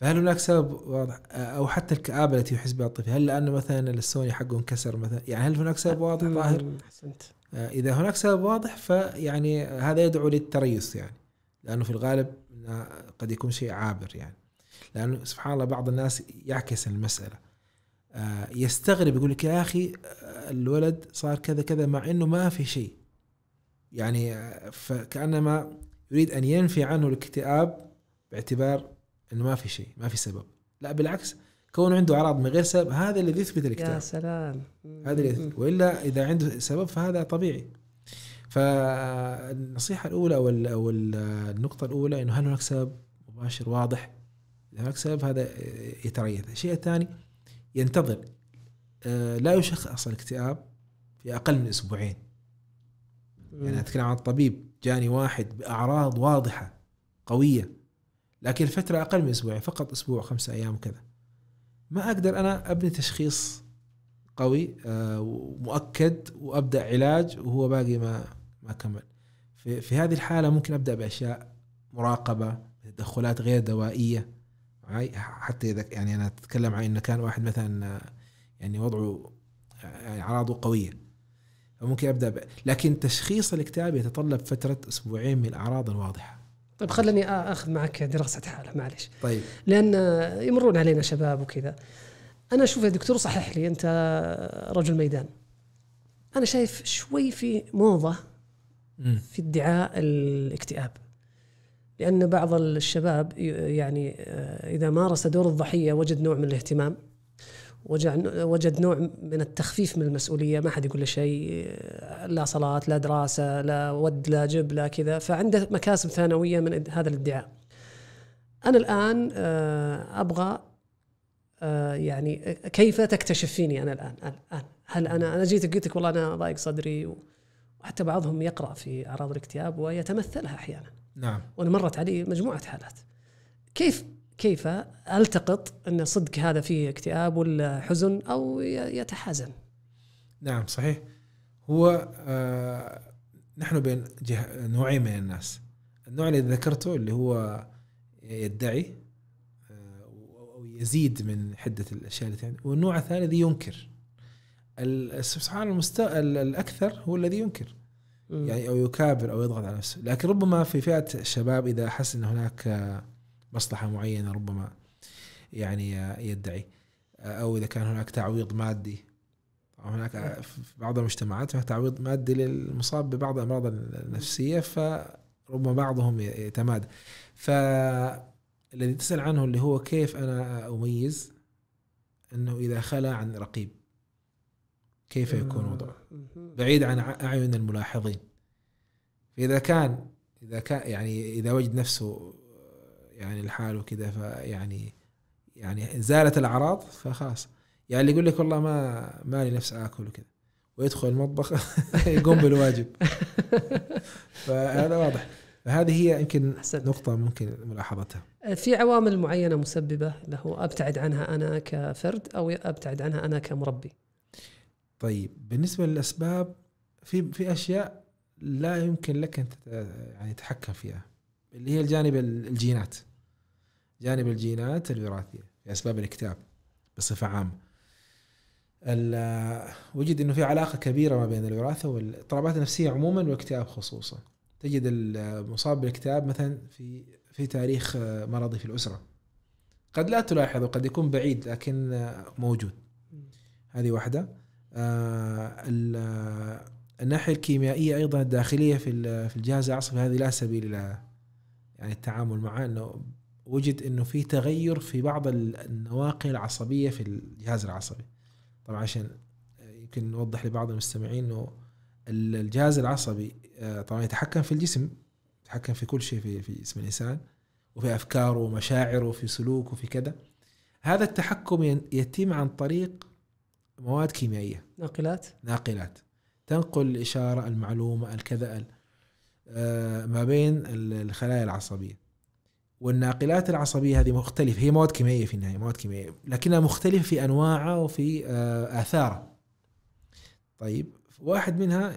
فهل هناك سبب واضح آه، او حتى الكابه التي يحس بها الطفل هل لانه مثلا السوني حقه انكسر مثلا يعني هل هناك سبب واضح ظاهر؟ احسنت آه، اذا هناك سبب واضح فيعني هذا يدعو للتريث يعني لانه في الغالب قد يكون شيء عابر يعني لانه سبحان الله بعض الناس يعكس المساله آه، يستغرب يقول لك يا اخي آه، الولد صار كذا كذا مع انه ما في شيء يعني آه، فكانما يريد ان ينفي عنه الاكتئاب باعتبار انه ما في شيء ما في سبب لا بالعكس كون عنده اعراض من غير سبب هذا الذي يثبت الاكتئاب يا سلام هذا اللي يثبت والا اذا عنده سبب فهذا طبيعي فالنصيحه الاولى او النقطه الاولى انه هل هناك سبب مباشر واضح اذا هناك سبب هذا يتريث الشيء الثاني ينتظر آه، لا يشخص الاكتئاب في اقل من اسبوعين يعني اتكلم عن الطبيب جاني واحد باعراض واضحه قويه لكن الفتره اقل من اسبوعين فقط اسبوع خمسة ايام وكذا ما اقدر انا ابني تشخيص قوي آه، ومؤكد وابدا علاج وهو باقي ما ما كمل في, في هذه الحاله ممكن ابدا باشياء مراقبه تدخلات غير دوائيه معي حتى اذا يعني انا اتكلم عن انه كان واحد مثلا يعني وضعه يعني اعراضه قويه فممكن ابدا ب... لكن تشخيص الاكتئاب يتطلب فتره اسبوعين من الاعراض الواضحه
طيب خلني اخذ معك دراسه حاله معلش طيب لان يمرون علينا شباب وكذا انا اشوف يا دكتور صحح لي انت رجل ميدان انا شايف شوي في موضه في ادعاء الاكتئاب لأن بعض الشباب يعني آه، إذا مارس دور الضحية وجد نوع من الاهتمام وجد نوع من التخفيف من المسؤولية ما حد يقول له شيء آه، لا صلاة لا دراسة لا ود لا جب لا كذا فعنده مكاسب ثانوية من هذا الادعاء أنا الآن آه، أبغى يعني كيف تكتشف فيني أنا الآن الآن هل أنا أنا جيتك قلت لك والله أنا ضايق صدري وحتى بعضهم يقرأ في أعراض الاكتئاب ويتمثلها أحيانا نعم وانا مرت علي مجموعه حالات كيف كيف التقط ان صدق هذا فيه اكتئاب ولا حزن او يتحازن
نعم صحيح هو آه نحن بين جه... نوعين من الناس النوع اللي ذكرته اللي هو يدعي آه، او يزيد من حده الاشياء اللي والنوع الثاني الذي ينكر سبحان المست... الاكثر هو الذي ينكر يعني او يكابر او يضغط على نفسه لكن ربما في فئه الشباب اذا حس ان هناك مصلحه معينه ربما يعني يدعي او اذا كان هناك تعويض مادي هناك في بعض المجتمعات هناك تعويض مادي للمصاب ببعض الامراض النفسيه فربما بعضهم يتمادى فالذي تسال عنه اللي هو كيف انا اميز انه اذا خلى عن رقيب كيف يكون وضعه بعيد عن أعين الملاحظين فإذا كان إذا كان يعني إذا وجد نفسه يعني الحال وكذا فيعني يعني زالت الأعراض فخلاص يعني اللي يقول لك والله ما ما لي نفس آكل وكذا ويدخل المطبخ يقوم بالواجب فهذا واضح فهذه هي يمكن أحسن. نقطة ممكن ملاحظتها
آه، في عوامل معينة مسببة له أبتعد عنها أنا كفرد أو أبتعد عنها أنا كمربي
طيب بالنسبه للاسباب في في اشياء لا يمكن لك ان يعني تتحكم فيها اللي هي الجانب الجينات جانب الجينات الوراثيه في اسباب الاكتئاب بصفه عامه وجد انه في علاقه كبيره ما بين الوراثه والاضطرابات النفسيه عموما والاكتئاب خصوصا تجد المصاب بالاكتئاب مثلا في في تاريخ مرضي في الاسره قد لا تلاحظ وقد يكون بعيد لكن موجود هذه واحده آه، آه، الناحية الكيميائية أيضا الداخلية في في الجهاز العصبي هذه لا سبيل إلى يعني التعامل معها أنه وجد أنه في تغير في بعض النواقل العصبية في الجهاز العصبي طبعا عشان يمكن نوضح لبعض المستمعين أنه الجهاز العصبي آه، طبعا يتحكم في الجسم يتحكم في كل شيء في, في جسم الإنسان وفي أفكاره ومشاعره وفي سلوكه وفي كذا هذا التحكم يتم عن طريق مواد كيميائيه ناقلات ناقلات تنقل الاشاره المعلومه الكذا آه، ما بين الخلايا العصبيه والناقلات العصبيه هذه مختلفه هي مواد كيميائيه في النهايه مواد كيميائيه لكنها مختلفه في انواعها وفي آه، اثارها طيب واحد منها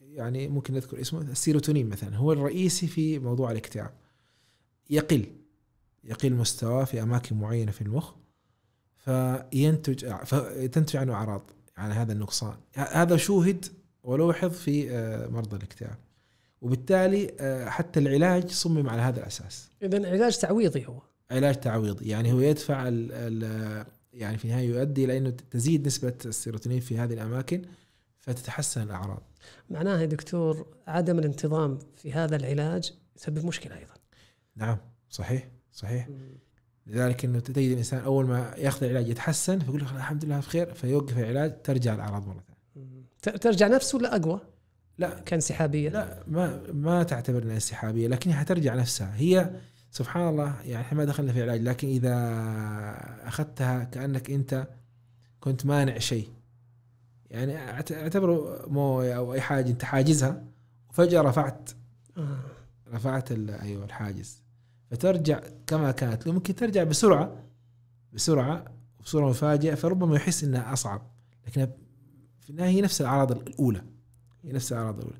يعني ممكن نذكر اسمه السيروتونين مثلا هو الرئيسي في موضوع الاكتئاب يقل يقل مستواه في اماكن معينه في المخ فينتج فتنتج عنه اعراض على هذا النقصان هذا شوهد ولوحظ في آه، مرضى الاكتئاب وبالتالي آه، حتى العلاج صمم على هذا الاساس اذا علاج تعويضي هو علاج تعويضي يعني هو يدفع ال الـ يعني في النهايه يؤدي الى انه تزيد نسبه السيروتونين في هذه الاماكن فتتحسن الاعراض
معناها يا دكتور عدم الانتظام في هذا العلاج يسبب مشكله ايضا
نعم صحيح صحيح م. لذلك انه تجد الانسان اول ما ياخذ العلاج يتحسن فيقول الحمد لله بخير فيوقف العلاج ترجع الاعراض مره ثانيه. ترجع نفس ولا اقوى؟ لا كانسحابيه؟ لا ما ما تعتبر انها انسحابيه لكنها حترجع نفسها هي سبحان الله يعني احنا ما دخلنا في علاج لكن اذا اخذتها كانك انت كنت مانع شيء يعني اعتبره مويه او اي حاجه انت حاجزها وفجاه رفعت آه. رفعت ايوه الحاجز فترجع كما كانت لو ممكن ترجع بسرعه بسرعه وبصوره مفاجئه فربما يحس انها اصعب لكن في النهايه هي نفس الاعراض الاولى هي نفس الاعراض الاولى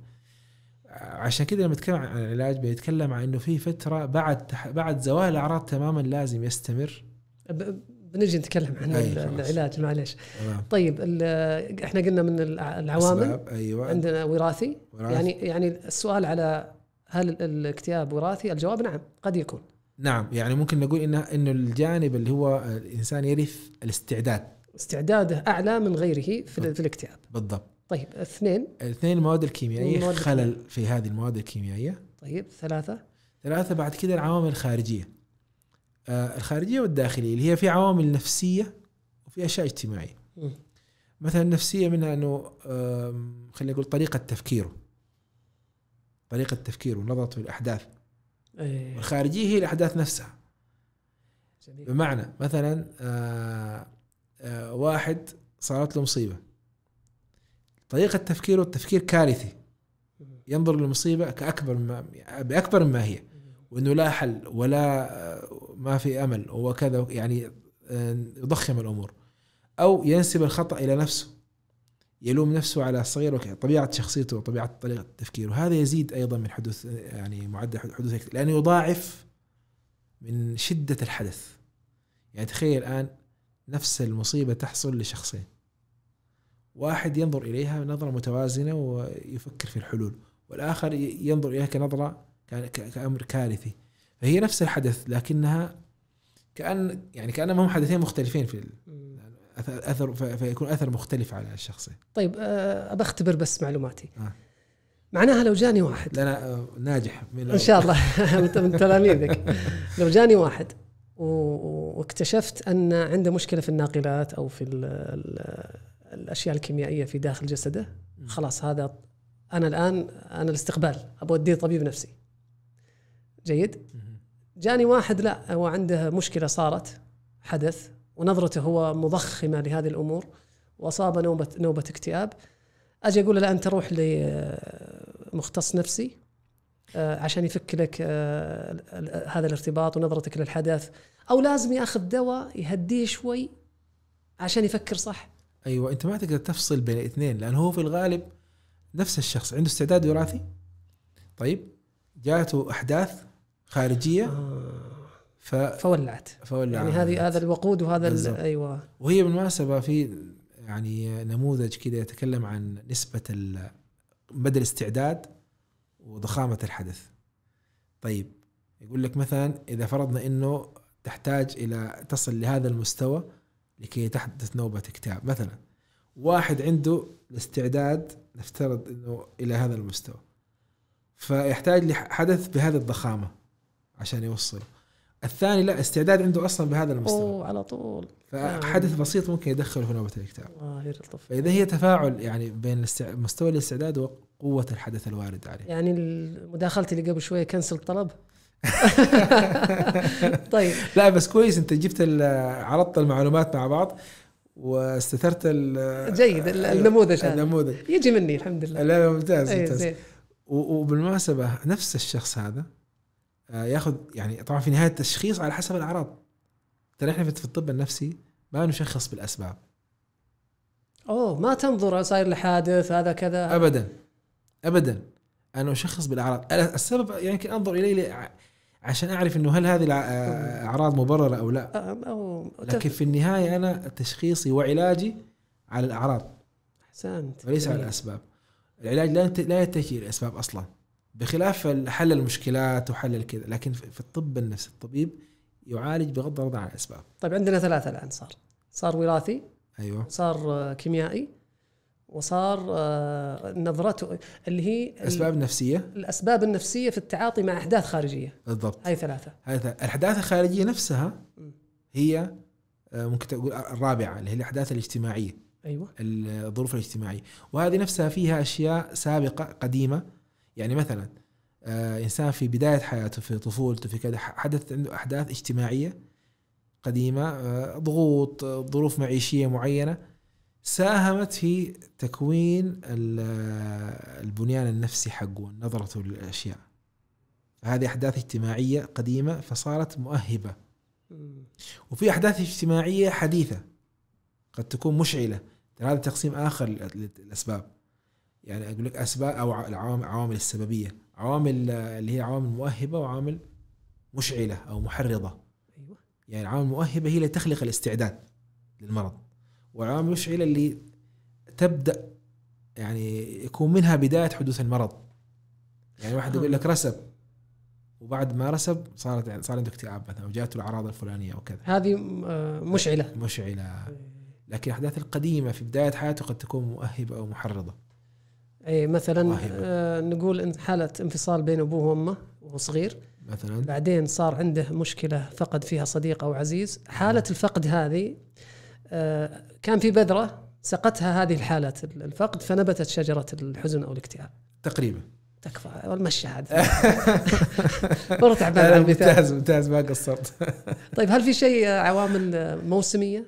عشان كذا لما يتكلم عن العلاج بيتكلم عن انه في فتره بعد بعد زوال الاعراض تماما لازم يستمر بنجي نتكلم عن إيه، العلاج معلش
طيب احنا قلنا من العوامل أسباب. أيوة. عندنا وراثي, وراثي يعني يعني السؤال على هل الاكتئاب وراثي؟ الجواب نعم قد يكون
نعم يعني ممكن نقول انه انه الجانب اللي هو الانسان يرث الاستعداد
استعداده اعلى من غيره في, في الاكتئاب بالضبط طيب اثنين
اثنين المواد الكيميائيه المواد خلل الكيميائية. في هذه المواد الكيميائيه
طيب ثلاثه
ثلاثه بعد كده العوامل الخارجيه آه الخارجيه والداخليه اللي هي في عوامل نفسيه وفي اشياء اجتماعيه م. مثلا النفسيه منها انه خلينا نقول طريقه تفكيره طريقه تفكيره ونظرته للاحداث أيه. والخارجيه هي الاحداث نفسها جميل. بمعنى مثلا آآ آه، آآ آه، واحد صارت له مصيبه طريقه تفكيره التفكير كارثي ينظر للمصيبه كاكبر ما باكبر مما هي وانه لا حل ولا آه، ما في امل وكذا يعني يضخم الامور او ينسب الخطا الى نفسه يلوم نفسه على صغير وكذا طبيعه شخصيته وطبيعه طريقه تفكيره هذا يزيد ايضا من حدوث يعني معدل حدوث لانه يضاعف من شده الحدث يعني تخيل الان نفس المصيبه تحصل لشخصين واحد ينظر اليها بنظره متوازنه ويفكر في الحلول والاخر ينظر اليها كنظره كامر كارثي فهي نفس الحدث لكنها كان يعني كانهم حدثين مختلفين في اثر فيكون اثر مختلف على الشخص
طيب آه، ابى اختبر بس معلوماتي
آه. معناها لو جاني واحد انا آه، ناجح من ان شاء الله انت من تلاميذك
لو جاني واحد واكتشفت ان عنده مشكله في الناقلات او في الـ الـ الاشياء الكيميائيه في داخل جسده خلاص هذا انا الان انا الاستقبال ابغى اوديه طبيب نفسي جيد جاني واحد لا هو عنده مشكله صارت حدث ونظرته هو مضخمه لهذه الامور واصاب نوبه نوبه اكتئاب اجي اقول له انت روح لمختص نفسي آه، عشان يفك لك آه، هذا الارتباط ونظرتك للحدث او لازم ياخذ دواء يهديه شوي عشان يفكر صح
ايوه انت ما تقدر تفصل بين الاثنين لان هو في الغالب نفس الشخص عنده استعداد وراثي طيب جاته احداث خارجيه آه. ف... فولعت فولعت يعني هذه هذا الوقود وهذا ال... ايوه وهي بالمناسبه في يعني نموذج كذا يتكلم عن نسبه ال... مدى الاستعداد وضخامه الحدث طيب يقول لك مثلا اذا فرضنا انه تحتاج الى تصل لهذا المستوى لكي تحدث نوبه اكتئاب مثلا واحد عنده الاستعداد نفترض انه الى هذا المستوى فيحتاج لحدث بهذه الضخامه عشان يوصل الثاني لا استعداد عنده اصلا بهذا المستوى اوه
على طول فحدث نعم.
بسيط ممكن يدخله في نوبه الاكتئاب الله يلطف فاذا هي تفاعل يعني بين مستوى الاستعداد وقوه الحدث الوارد عليه
يعني مداخلتي اللي قبل شويه كنسل الطلب
طيب لا بس كويس انت جبت عرضت المعلومات مع بعض واستثرت جيد أيوه، النموذج هذا النموذج
يجي مني الحمد لله
لا ممتاز إيه، ممتاز وبالمناسبه نفس الشخص هذا آه، ياخذ يعني طبعا في نهايه التشخيص على حسب الاعراض ترى احنا في الطب النفسي ما نشخص بالاسباب
اوه ما تنظر صاير لحادث هذا كذا
ابدا ابدا انا اشخص بالاعراض السبب يمكن يعني انظر اليه عشان اعرف انه هل هذه الاعراض آه، مبرره او لا لكن في النهايه انا تشخيصي وعلاجي على الاعراض احسنت وليس على الاسباب العلاج لا لا يتجه الاسباب اصلا بخلاف حل المشكلات وحل الكذا لكن في الطب النفسي الطبيب يعالج بغض النظر عن الاسباب طيب عندنا ثلاثه الان صار صار وراثي ايوه صار آه، كيميائي
وصار آه، نظرته اللي هي الاسباب النفسيه الاسباب النفسيه في التعاطي مع احداث خارجيه بالضبط هاي ثلاثه
هاي ثلاثه الاحداث الخارجيه نفسها هي آه، ممكن تقول الرابعه اللي هي الاحداث الاجتماعيه ايوه الظروف الاجتماعيه وهذه نفسها فيها اشياء سابقه قديمه يعني مثلا آه، انسان في بدايه حياته في طفولته في كذا حدثت عنده احداث اجتماعيه قديمه آه، ضغوط آه، ظروف معيشيه معينه ساهمت في تكوين البنيان النفسي حقه نظرته للاشياء هذه احداث اجتماعيه قديمه فصارت مؤهبه وفي احداث اجتماعيه حديثه قد تكون مشعله هذا تقسيم اخر للاسباب يعني اقول لك اسباب او العوامل عوامل السببيه عوامل آه، اللي هي عوامل مؤهبه وعوامل مشعله او محرضه ايوه يعني العوامل المؤهبه هي اللي تخلق الاستعداد للمرض والعوامل المشعله اللي تبدا يعني يكون منها بدايه حدوث المرض يعني واحد يقول آه. لك رسب وبعد ما رسب صارت يعني، صار عنده اكتئاب مثلا او جاته الاعراض الفلانيه او كذا هذه آه، مشعله مشعله أيوة. لكن الاحداث القديمه في بدايه حياته قد تكون مؤهبه او محرضه اي مثلا آه نقول حاله انفصال
بين ابوه وامه وهو صغير مثلا بعدين صار عنده مشكله فقد فيها صديق او عزيز حاله نعم. الفقد هذه آه كان في بذره سقتها هذه الحالات الفقد فنبتت شجره الحزن او الاكتئاب تقريبا تكفى والمشي عاد
ممتاز ممتاز ما قصرت طيب هل في
شيء عوامل موسميه؟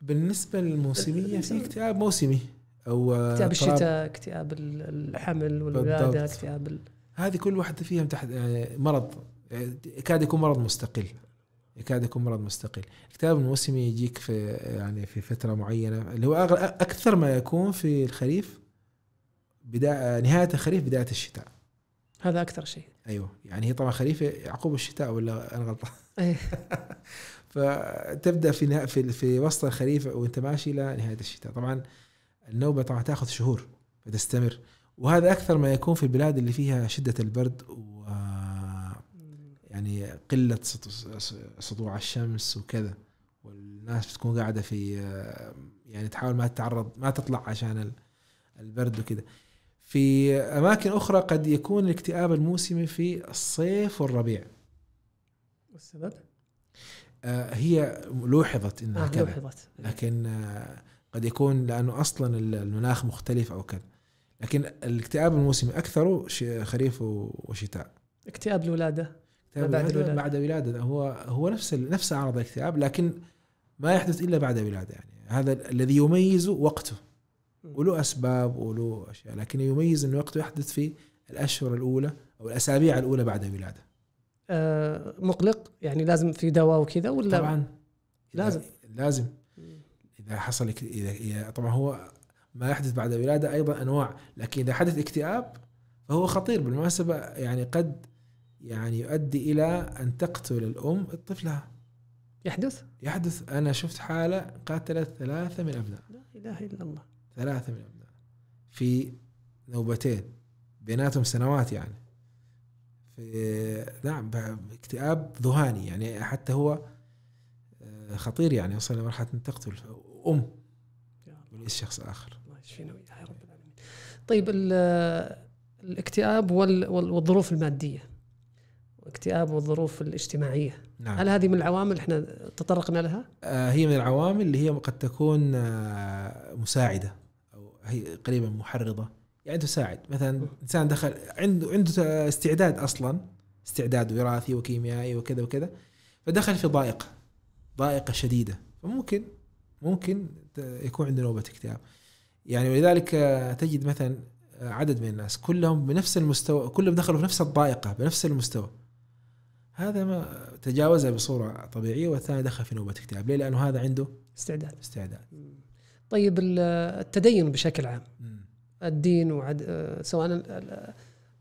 بالنسبه للموسميه في اكتئاب موسمي اكتئاب الشتاء
اكتئاب الحمل والولاده اكتئاب
هذه كل واحده فيها تحت آه، مرض آه، يكاد يكون مرض مستقل يكاد يكون مرض مستقل الاكتئاب الموسمي يجيك في آه، يعني في فتره معينه اللي هو اكثر ما يكون في الخريف بدايه نهايه الخريف بدايه الشتاء هذا اكثر شيء ايوه يعني هي طبعا خريف يعقوب الشتاء ولا انا غلطان إيه. فتبدا في في في وسط الخريف وانت ماشي الى نهايه الشتاء طبعا النوبه طبعا تاخذ شهور فتستمر وهذا اكثر ما يكون في البلاد اللي فيها شده البرد و يعني قله سطوع الشمس وكذا والناس بتكون قاعده في يعني تحاول ما تتعرض ما تطلع عشان البرد وكذا في اماكن اخرى قد يكون الاكتئاب الموسمي في الصيف والربيع والسبب آه، هي لوحظت انها آه كذا لوحظت. لكن آه، قد يكون لانه اصلا المناخ مختلف او كذا لكن الاكتئاب الموسمي اكثره خريف وشتاء اكتئاب الولاده اكتئاب بعد الولاده بعد الولاده هو هو نفس نفس اعراض الاكتئاب لكن ما يحدث الا بعد الولاده يعني هذا الذي يميزه وقته وله اسباب وله اشياء لكن يميز انه وقته يحدث في الاشهر الاولى او الاسابيع الاولى بعد الولاده
آه، مقلق يعني لازم في دواء
وكذا ولا طبعا لازم لازم اذا حصل اذا طبعا هو ما يحدث بعد الولاده ايضا انواع لكن اذا حدث اكتئاب فهو خطير بالمناسبه يعني قد يعني يؤدي الى ان تقتل الام طفلها يحدث يحدث انا شفت حاله قتلت ثلاثه من ابناء لا اله الا الله ثلاثه من ابناء في نوبتين بيناتهم سنوات يعني في نعم اكتئاب ذهاني يعني حتى هو آه، خطير يعني وصل لمرحله ان تقتل ام وليس شخص اخر الله يشفينا يا رب العالمين
طيب الاكتئاب والظروف الماديه الاكتئاب والظروف الاجتماعيه نعم. هل هذه من العوامل
احنا تطرقنا لها آه، هي من العوامل اللي هي قد تكون آه، مساعده او هي قريبا محرضه يعني تساعد مثلا انسان دخل عنده عنده استعداد اصلا استعداد وراثي وكيميائي وكذا وكذا فدخل في ضائقه ضائقه شديده فممكن ممكن يكون عنده نوبه اكتئاب يعني ولذلك آه، تجد مثلا آه، عدد من الناس كلهم بنفس المستوى كلهم دخلوا في نفس الضائقه بنفس المستوى هذا ما تجاوزها بصوره طبيعيه والثاني دخل في نوبه اكتئاب ليه؟ لانه هذا عنده استعداد استعداد
طيب التدين بشكل عام الدين وعد آه، سواء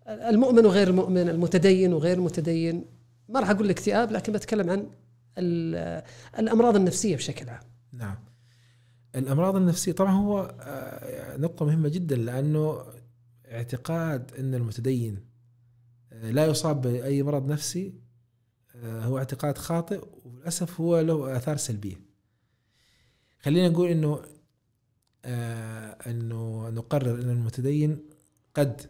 المؤمن وغير المؤمن المتدين وغير المتدين ما راح اقول الاكتئاب لكن بتكلم عن الامراض النفسيه بشكل عام
نعم الامراض النفسيه طبعا هو آه، نقطه مهمه جدا لانه اعتقاد ان المتدين آه، لا يصاب باي مرض نفسي آه، هو اعتقاد خاطئ وللاسف هو له اثار سلبيه خلينا نقول انه انه نقرر ان المتدين قد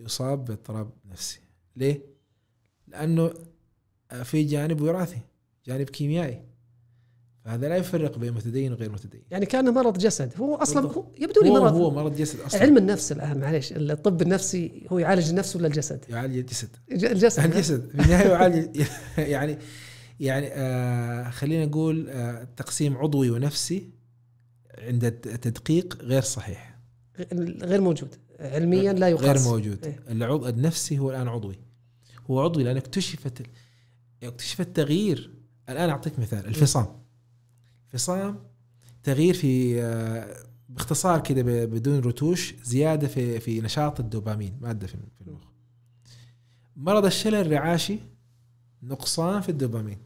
يصاب باضطراب نفسي ليه لانه في جانب وراثي جانب كيميائي فهذا لا يفرق بين متدين وغير متدين يعني كانه مرض جسد
هو اصلا هو يبدو لي مرض هو مرض جسد اصلا علم النفس الان معليش الطب النفسي هو يعالج النفس ولا الجسد؟
يعالج الجسد الجسد الجسد في النهايه يعالج يعني يعني آه خلينا نقول آه تقسيم عضوي ونفسي عند التدقيق غير صحيح غير موجود علميا لا يقاس غير موجود إيه؟ العضو النفسي هو الان عضوي هو عضوي لان اكتشفت اكتشف التغيير الان اعطيك مثال إيه. الفصام فصام تغيير في آه، باختصار كده بدون رتوش زياده في في نشاط الدوبامين ماده في المخ مرض الشلل الرعاشي نقصان في الدوبامين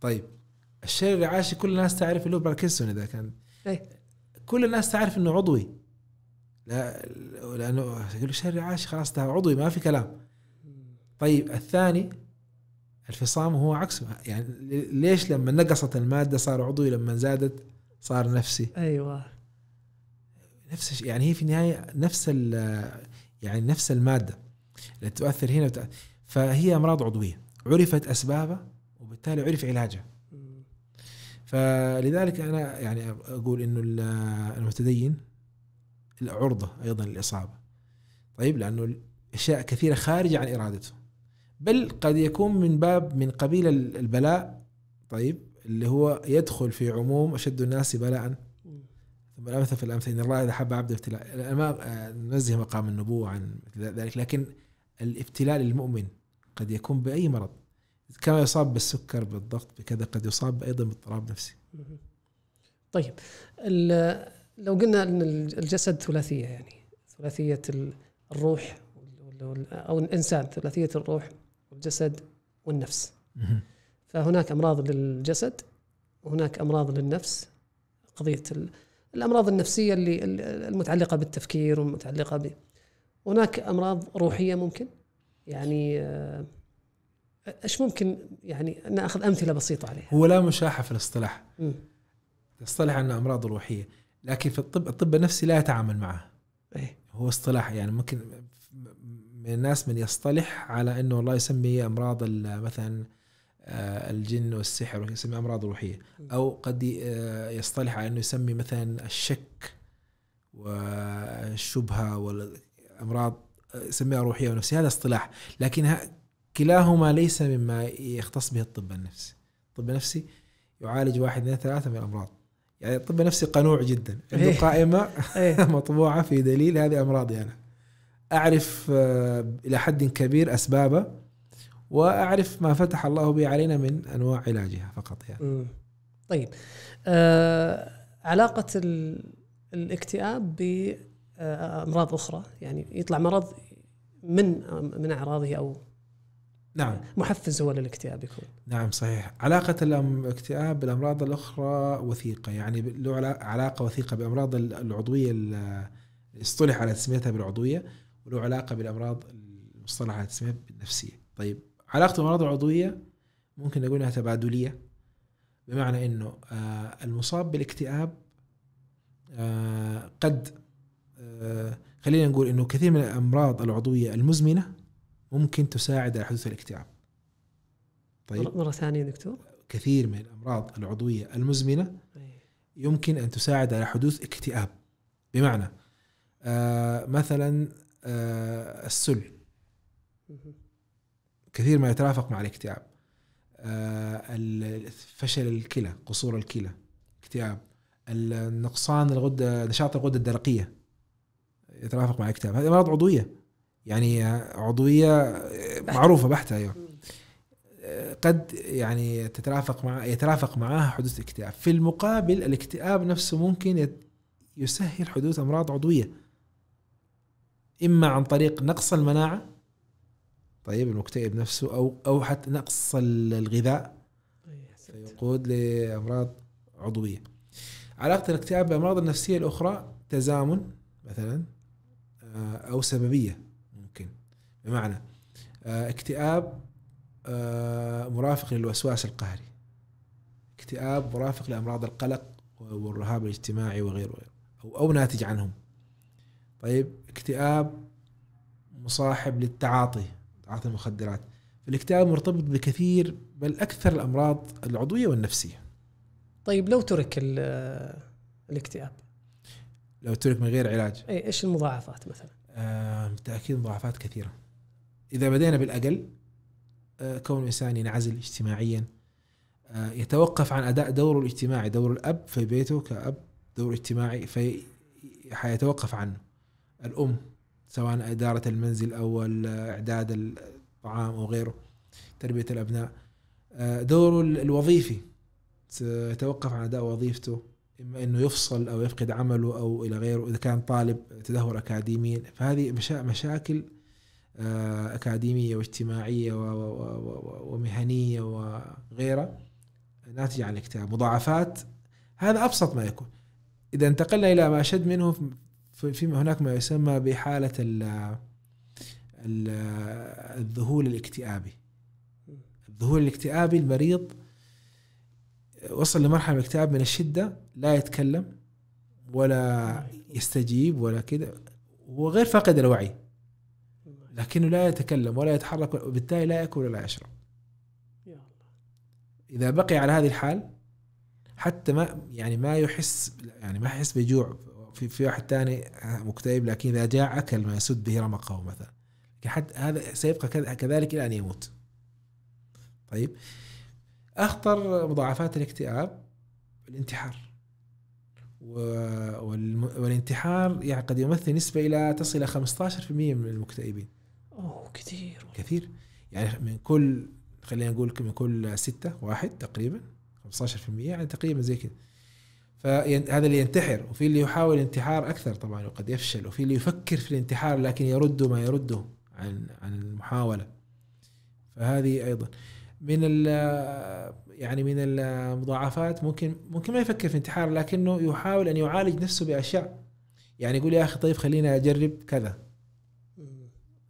طيب الشلل الرعاشي كل الناس تعرف اللي هو باركنسون اذا كان إيه. كل الناس تعرف انه عضوي لا لانه الشلل الرعاشي خلاص ده عضوي ما في كلام طيب الثاني الفصام هو عكسه يعني ليش لما نقصت الماده صار عضوي لما زادت صار نفسي ايوه نفس الشيء يعني هي في النهايه نفس يعني نفس الماده اللي تؤثر هنا فهي امراض عضويه عرفت اسبابها وبالتالي عرف علاجها فلذلك انا يعني اقول انه المتدين عرضه ايضا للاصابه طيب لانه اشياء كثيره خارجه عن ارادته بل قد يكون من باب من قبيل البلاء طيب اللي هو يدخل في عموم أشد الناس بلاء ثم الأمثل في الأمثل إن الله إذا حب عبده ابتلاء ما آه، ننزه مقام النبوة عن ذلك لكن الابتلاء للمؤمن قد يكون بأي مرض كما يصاب بالسكر بالضغط بكذا قد يصاب أيضا باضطراب نفسي
طيب لو قلنا أن الجسد ثلاثية يعني ثلاثية الروح أو الإنسان ثلاثية الروح والجسد والنفس فهناك امراض للجسد وهناك امراض للنفس قضيه الامراض النفسيه اللي المتعلقه بالتفكير والمتعلقه ب هناك امراض روحيه ممكن يعني آه، ايش ممكن يعني ناخذ
امثله بسيطه عليها هو لا مشاحه في الاصطلاح اصطلح ان امراض روحيه لكن في الطب الطب النفسي لا يتعامل معه أيه؟ هو اصطلاح يعني ممكن الناس من يصطلح على انه الله يسمي امراض مثلا آه، الجن والسحر يسمي امراض روحيه او قد آه، يصطلح على انه يسمي مثلا الشك والشبهه والامراض آه، يسميها روحيه ونفسيه هذا اصطلاح لكن كلاهما ليس مما يختص به الطب النفسي الطب النفسي يعالج واحد اثنين ثلاثه من الامراض يعني الطب النفسي قنوع جدا عنده إيه. قائمه إيه. مطبوعه في دليل هذه امراضي يعني. انا اعرف آه، الى حد كبير اسبابه واعرف ما فتح الله به علينا من انواع علاجها فقط يعني. طيب آه علاقه
الاكتئاب بامراض آه، اخرى يعني يطلع مرض من من اعراضه او نعم محفز هو للاكتئاب يكون
نعم صحيح علاقة الاكتئاب بالأمراض الأخرى وثيقة يعني له علاقة وثيقة بأمراض العضوية اصطلح على تسميتها بالعضوية وله علاقه بالامراض المصطلحات اسمها النفسيه طيب علاقه الامراض العضويه ممكن نقول انها تبادليه بمعنى انه آه، المصاب بالاكتئاب آه، قد آه، خلينا نقول انه كثير من الامراض العضويه المزمنه ممكن تساعد على حدوث الاكتئاب. طيب مره ثانيه دكتور كثير من الامراض العضويه المزمنه طيب. يمكن ان تساعد على حدوث اكتئاب بمعنى مثلا آه، السل كثير ما يترافق مع الاكتئاب آه، فشل الكلى قصور الكلى اكتئاب النقصان الغده نشاط الغده الدرقيه يترافق مع الاكتئاب هذه امراض عضويه يعني عضويه معروفه بحته ايوه قد يعني تترافق مع يترافق معها حدوث اكتئاب في المقابل الاكتئاب نفسه ممكن يسهل حدوث امراض عضويه اما عن طريق نقص المناعه طيب المكتئب نفسه او او حتى نقص الغذاء يقود لامراض عضويه علاقه الاكتئاب بالامراض النفسيه الاخرى تزامن مثلا آه، او سببيه ممكن بمعنى آه، اكتئاب آه، مرافق للوسواس القهري اكتئاب مرافق لامراض القلق والرهاب الاجتماعي وغيره وغيره او ناتج عنهم طيب اكتئاب مصاحب للتعاطي تعاطي المخدرات الاكتئاب مرتبط بكثير بل اكثر الامراض العضويه والنفسيه
طيب لو ترك الاكتئاب
لو ترك من غير علاج اي ايش المضاعفات مثلا آه بالتاكيد مضاعفات كثيره اذا بدينا بالاقل آه كون الانسان ينعزل اجتماعيا آه يتوقف عن اداء دوره الاجتماعي دور الاب في بيته كاب دور اجتماعي في حيتوقف عنه الأم سواء إدارة المنزل أو إعداد الطعام أو غيره تربية الأبناء آه، دوره الوظيفي يتوقف عن أداء وظيفته إما أنه يفصل أو يفقد عمله أو إلى غيره إذا كان طالب تدهور اكاديمي فهذه مشاكل آه، أكاديمية واجتماعية ومهنية وغيرها ناتجة عن الاكتئاب مضاعفات هذا أبسط ما يكون إذا انتقلنا إلى ما أشد منه في هناك ما يسمى بحالة ال الـ الذهول الاكتئابي الذهول الاكتئابي المريض وصل لمرحلة من الاكتئاب من الشدة لا يتكلم ولا يستجيب ولا كذا هو غير فاقد الوعي لكنه لا يتكلم ولا يتحرك وبالتالي لا ياكل ولا يشرب اذا بقي على هذه الحال حتى ما يعني ما يحس يعني ما يحس بجوع في في واحد ثاني مكتئب آه، لكن اذا جاء اكل ما يسد به رمقه مثلا حتى هذا سيبقى كذلك الى ان يموت طيب اخطر مضاعفات الاكتئاب الانتحار والانتحار يعني قد يمثل نسبة إلى تصل إلى 15% من المكتئبين
أوه كثير
كثير يعني من كل خلينا نقول من كل ستة واحد تقريبا 15% يعني تقريبا زي كذا فهذا اللي ينتحر وفي اللي يحاول انتحار اكثر طبعا وقد يفشل وفي اللي يفكر في الانتحار لكن يرد ما يرده عن عن المحاوله فهذه ايضا من ال يعني من المضاعفات ممكن ممكن ما يفكر في انتحار لكنه يحاول ان يعالج نفسه باشياء يعني يقول يا اخي طيب خلينا اجرب كذا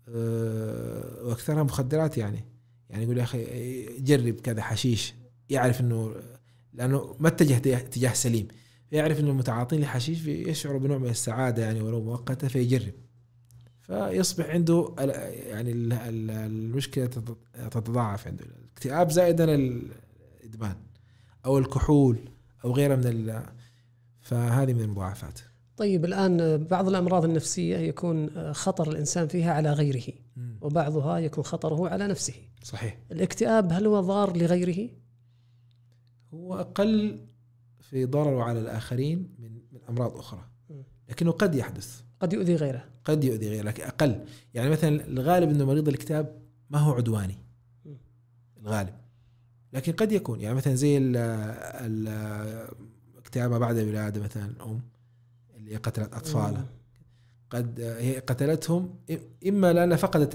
أه، واكثرها مخدرات يعني يعني يقول يا اخي جرب كذا حشيش يعرف انه لانه ما اتجه اتجاه سليم فيعرف انه المتعاطين للحشيش يشعروا بنوع من السعاده يعني ولو مؤقته فيجرب فيصبح عنده يعني المشكله تتضاعف عنده الاكتئاب زائدا الادمان او الكحول او غيره من فهذه من المضاعفات
طيب الان بعض الامراض النفسيه يكون خطر الانسان فيها على غيره وبعضها يكون خطره على نفسه صحيح الاكتئاب هل هو ضار لغيره
هو اقل في ضرره على الاخرين من من امراض اخرى لكنه قد يحدث قد يؤذي غيره قد يؤذي غيره لكن اقل يعني مثلا الغالب انه مريض الاكتئاب ما هو عدواني الغالب لكن قد يكون يعني مثلا زي الاكتئاب بعد الولاده مثلا الام اللي قتلت اطفالها قد هي قتلتهم اما لانها فقدت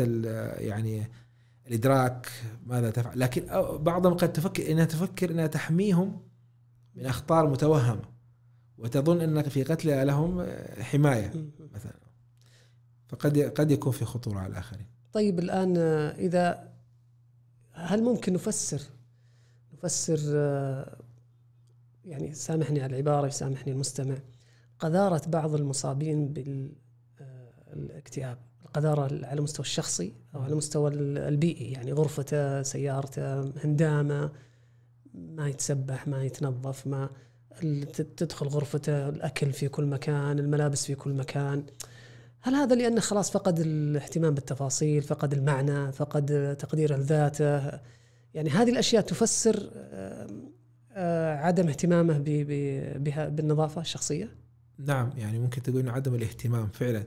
يعني الادراك ماذا تفعل لكن بعضهم قد تفكر انها تفكر انها تحميهم من اخطار متوهمه وتظن انك في قتلها لهم حمايه مثلا فقد قد يكون في خطوره على الاخرين
طيب الان اذا هل ممكن نفسر نفسر يعني سامحني على العباره يسامحني المستمع قذاره بعض المصابين بالاكتئاب آه، قذاره على المستوى الشخصي او على المستوى البيئي يعني غرفته سيارته هندامه ما يتسبح ما يتنظف ما تدخل غرفته الاكل في كل مكان الملابس في كل مكان هل هذا لانه خلاص فقد الاهتمام بالتفاصيل فقد المعنى فقد تقدير لذاته يعني هذه الاشياء تفسر آه، عدم اهتمامه بها بالنظافه الشخصيه
نعم يعني ممكن تقول عدم الاهتمام فعلا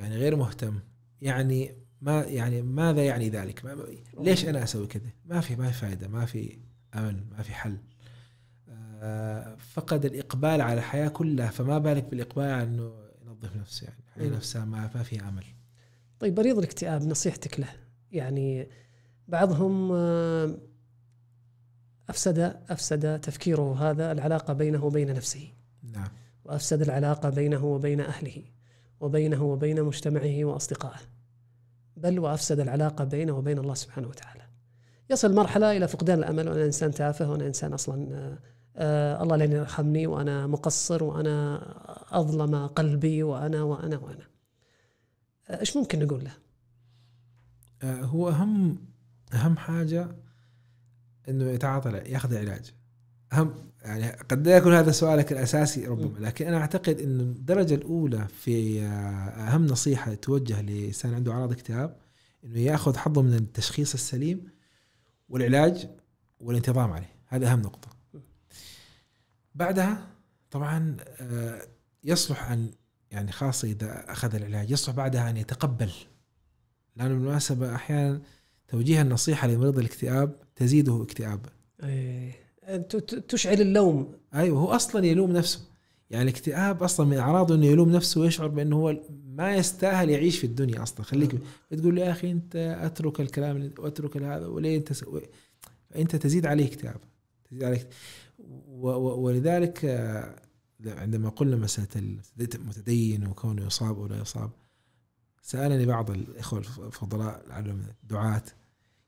يعني غير مهتم يعني ما يعني ماذا يعني ذلك؟ ما ليش انا اسوي كذا؟ ما في ما في فائده، ما في امل، ما في حل. آه، فقد الاقبال على الحياه كلها فما بالك بالاقبال على انه ينظف نفسه يعني، الحياه نعم. نفسها ما ما في امل.
طيب مريض الاكتئاب نصيحتك له يعني بعضهم آه، افسد افسد تفكيره هذا العلاقه بينه وبين نفسه. نعم. وافسد العلاقه بينه وبين اهله. وبينه وبين مجتمعه واصدقائه بل وافسد العلاقه بينه وبين الله سبحانه وتعالى يصل مرحله الى فقدان الامل وانا انسان تافه وانا انسان اصلا آه الله لن يرحمني وانا مقصر وانا اظلم قلبي وانا وانا وانا آه، ايش ممكن نقول له؟
آه، هو اهم اهم حاجه انه يتعاطى ياخذ علاج اهم يعني قد لا يكون هذا سؤالك الاساسي ربما لكن انا اعتقد ان الدرجه الاولى في آه، اهم نصيحه توجه لانسان عنده اعراض اكتئاب انه ياخذ حظه من التشخيص السليم والعلاج والانتظام عليه هذا اهم نقطه بعدها طبعا آه، يصلح ان يعني خاصه اذا اخذ العلاج يصلح بعدها ان يتقبل لانه بالمناسبه احيانا توجيه النصيحه لمريض الاكتئاب تزيده اكتئابا إيه. تشعل اللوم ايوه هو اصلا يلوم نفسه يعني الاكتئاب اصلا من اعراضه انه يلوم نفسه ويشعر بانه هو ما يستاهل يعيش في الدنيا اصلا خليك نعم. بتقول له يا اخي انت اترك الكلام واترك هذا وليه انت سوي فانت تزيد عليه اكتئاب تزيد عليه ولذلك آه، عندما قلنا مساله المتدين وكونه يصاب ولا يصاب سالني بعض الاخوه الفضلاء العلم الدعاه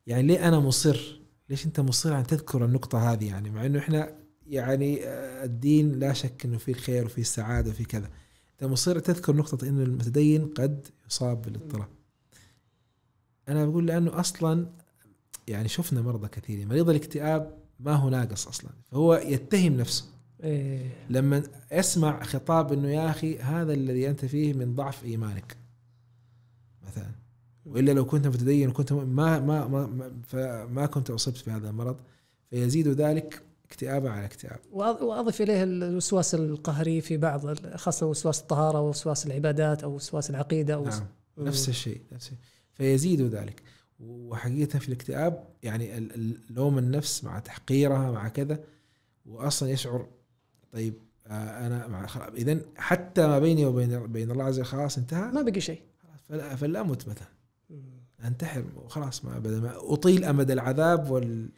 يعني ليه انا مصر ليش انت مصر ان تذكر النقطه هذه يعني مع انه احنا يعني آه، الدين لا شك انه فيه الخير وفيه السعاده وفيه كذا انت مصر تذكر نقطه انه المتدين قد يصاب بالاضطراب انا بقول لانه اصلا يعني شفنا مرضى كثيرين مريض الاكتئاب ما هو ناقص اصلا فهو يتهم نفسه إيه. لما اسمع خطاب انه يا اخي هذا الذي انت فيه من ضعف ايمانك والا لو كنت متدين وكنت ما ما ما فما كنت اصبت بهذا المرض فيزيد ذلك اكتئابا على اكتئاب
واضف اليه الوسواس القهري في بعض خاصه وسواس الطهاره ووسواس العبادات او وسواس العقيده أو نعم. و... نفس الشيء
نفس الشيء فيزيد ذلك وحقيقه في الاكتئاب يعني لوم النفس مع تحقيرها مع كذا واصلا يشعر طيب آه، انا مع اذا حتى ما بيني وبين بين الله عز وجل خلاص انتهى ما بقي شيء فلا, فلا مثلا انتحر وخلاص ما ابدا ما اطيل امد العذاب وال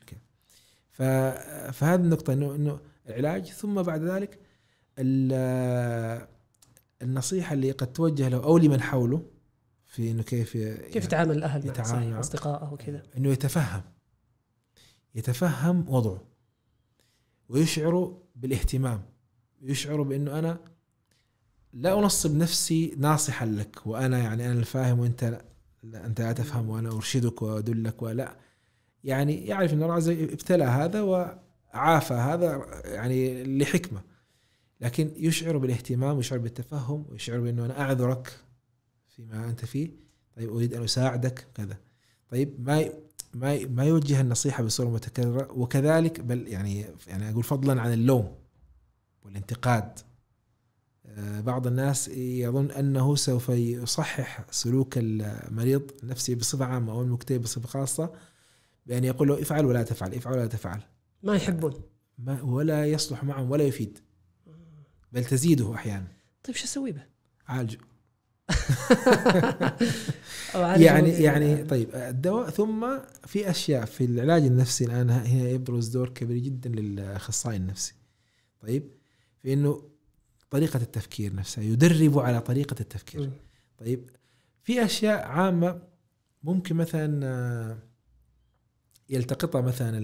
فهذه النقطه انه انه العلاج ثم بعد ذلك النصيحه اللي قد توجه له او لمن حوله في انه كيف كيف يتعامل الاهل يتعامل مع
اصدقائه وكذا
انه يتفهم يتفهم وضعه ويشعر بالاهتمام يشعر بانه انا لا انصب نفسي ناصحا لك وانا يعني انا الفاهم وانت لا أنت لا تفهم وأنا أرشدك وأدلك ولا يعني يعرف أن الله عز وجل ابتلى هذا وعافى هذا يعني لحكمة لكن يشعر بالاهتمام ويشعر بالتفهم ويشعر بأنه أنا أعذرك فيما أنت فيه طيب أريد أن أساعدك كذا طيب ما ما ما يوجه النصيحه بصوره متكرره وكذلك بل يعني يعني اقول فضلا عن اللوم والانتقاد بعض الناس يظن أنه سوف يصحح سلوك المريض النفسي بصفة عامة أو المكتئب بصفة خاصة بأن يقول له افعل ولا تفعل افعل ولا تفعل ما يحبون ما ولا يصلح معهم ولا يفيد بل تزيده أحيانا طيب شو أسوي به؟ عالجه
يعني يعني طيب
الدواء ثم في اشياء في العلاج النفسي الان هنا يبرز دور كبير جدا للاخصائي النفسي طيب في انه طريقه التفكير نفسها يدربوا على طريقه التفكير م. طيب في اشياء عامه ممكن مثلا آه، يلتقطها مثلا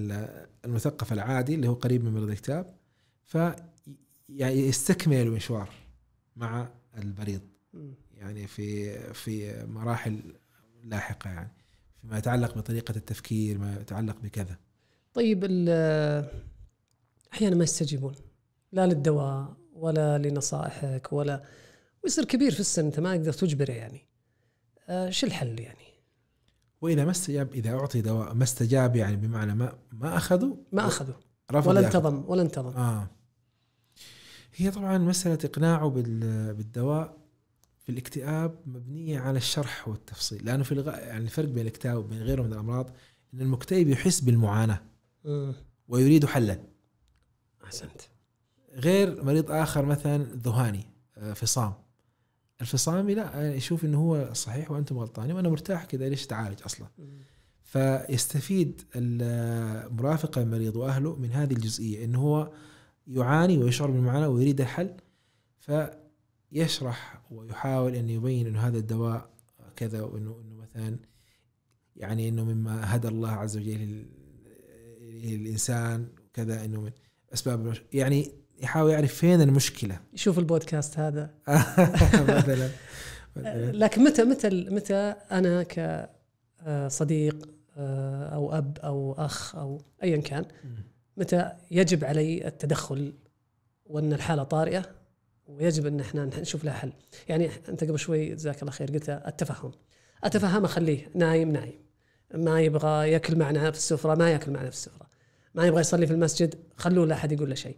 المثقف العادي اللي هو قريب من مريض الكتاب فيستكمل يعني المشوار مع المريض يعني في في مراحل لاحقه يعني فيما يتعلق بطريقه التفكير ما يتعلق بكذا
طيب احيانا ما يستجيبون لا للدواء ولا لنصائحك ولا ويصير كبير في السن انت ما تقدر تجبره يعني آه شو الحل يعني
واذا ما استجاب اذا اعطي دواء ما استجاب يعني بمعنى ما ما اخذه ما اخذه
رفض ولا انتظم ولا انتظم اه
هي طبعا مساله اقناعه بالدواء في الاكتئاب مبنيه على الشرح والتفصيل لانه في الغ... يعني الفرق بين الاكتئاب وبين غيره من الامراض ان المكتئب يحس بالمعاناه ويريد حلا احسنت غير مريض اخر مثلا ذهاني آه، فصام الفصامي لا يشوف انه هو صحيح وانتم غلطانين وانا مرتاح كذا ليش اتعالج اصلا فيستفيد مرافق المريض واهله من هذه الجزئيه انه هو يعاني ويشعر بالمعاناه ويريد الحل فيشرح ويحاول ان يبين انه هذا الدواء كذا وانه انه مثلا يعني انه مما هدى الله عز وجل للانسان وكذا انه من اسباب يعني يحاول يعرف فين المشكله يشوف
البودكاست هذا
مثلا لكن متى
متى متى انا كصديق آه، آه، او اب او اخ او ايا كان متى يجب علي التدخل وان الحاله طارئه ويجب ان احنا نشوف لها حل يعني انت قبل شوي جزاك الله خير قلت التفهم اتفهم اخليه نايم نايم ما يبغى ياكل معنا في السفره ما ياكل معنا في السفره ما يبغى يصلي في المسجد خلوه لا احد يقول له شيء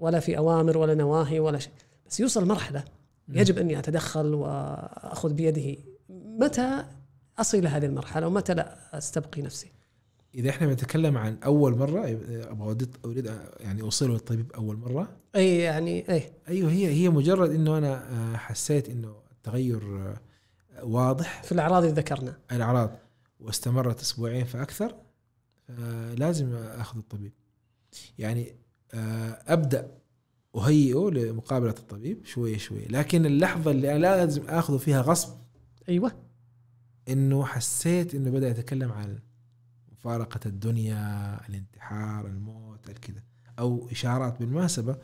ولا في اوامر ولا نواهي ولا شيء بس يوصل مرحله يجب اني اتدخل واخذ بيده متى اصل الى هذه المرحله ومتى لا استبقي نفسي
اذا احنا بنتكلم عن اول مره إيه، ابغى اريد يعني اوصله للطبيب اول مره اي يعني اي ايوه هي هي مجرد انه انا آه، حسيت انه التغير آه، واضح في الاعراض اللي ذكرنا الاعراض واستمرت اسبوعين فاكثر لازم اخذ الطبيب يعني آه، ابدا اهيئه لمقابله الطبيب شويه شويه لكن اللحظه اللي أنا لازم اخذه فيها غصب ايوه انه حسيت انه بدا يتكلم عن مفارقه الدنيا الانتحار الموت الكذا او اشارات بالمناسبه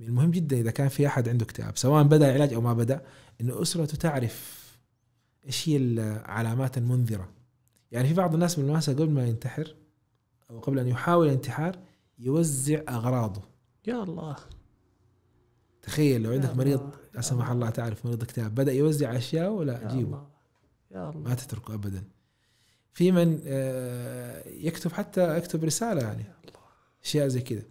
المهم جدا اذا كان في احد عنده اكتئاب سواء بدا العلاج او ما بدا انه اسرته تعرف ايش هي العلامات المنذره يعني في بعض الناس بالمناسبه قبل ما ينتحر او قبل ان يحاول الانتحار يوزع اغراضه يا الله تخيل لو عندك مريض لا سمح الله تعرف مريض اكتئاب بدا يوزع اشياء ولا جيبه يا الله ما تتركه ابدا في من آه، يكتب حتى يكتب رساله يعني اشياء زي كذا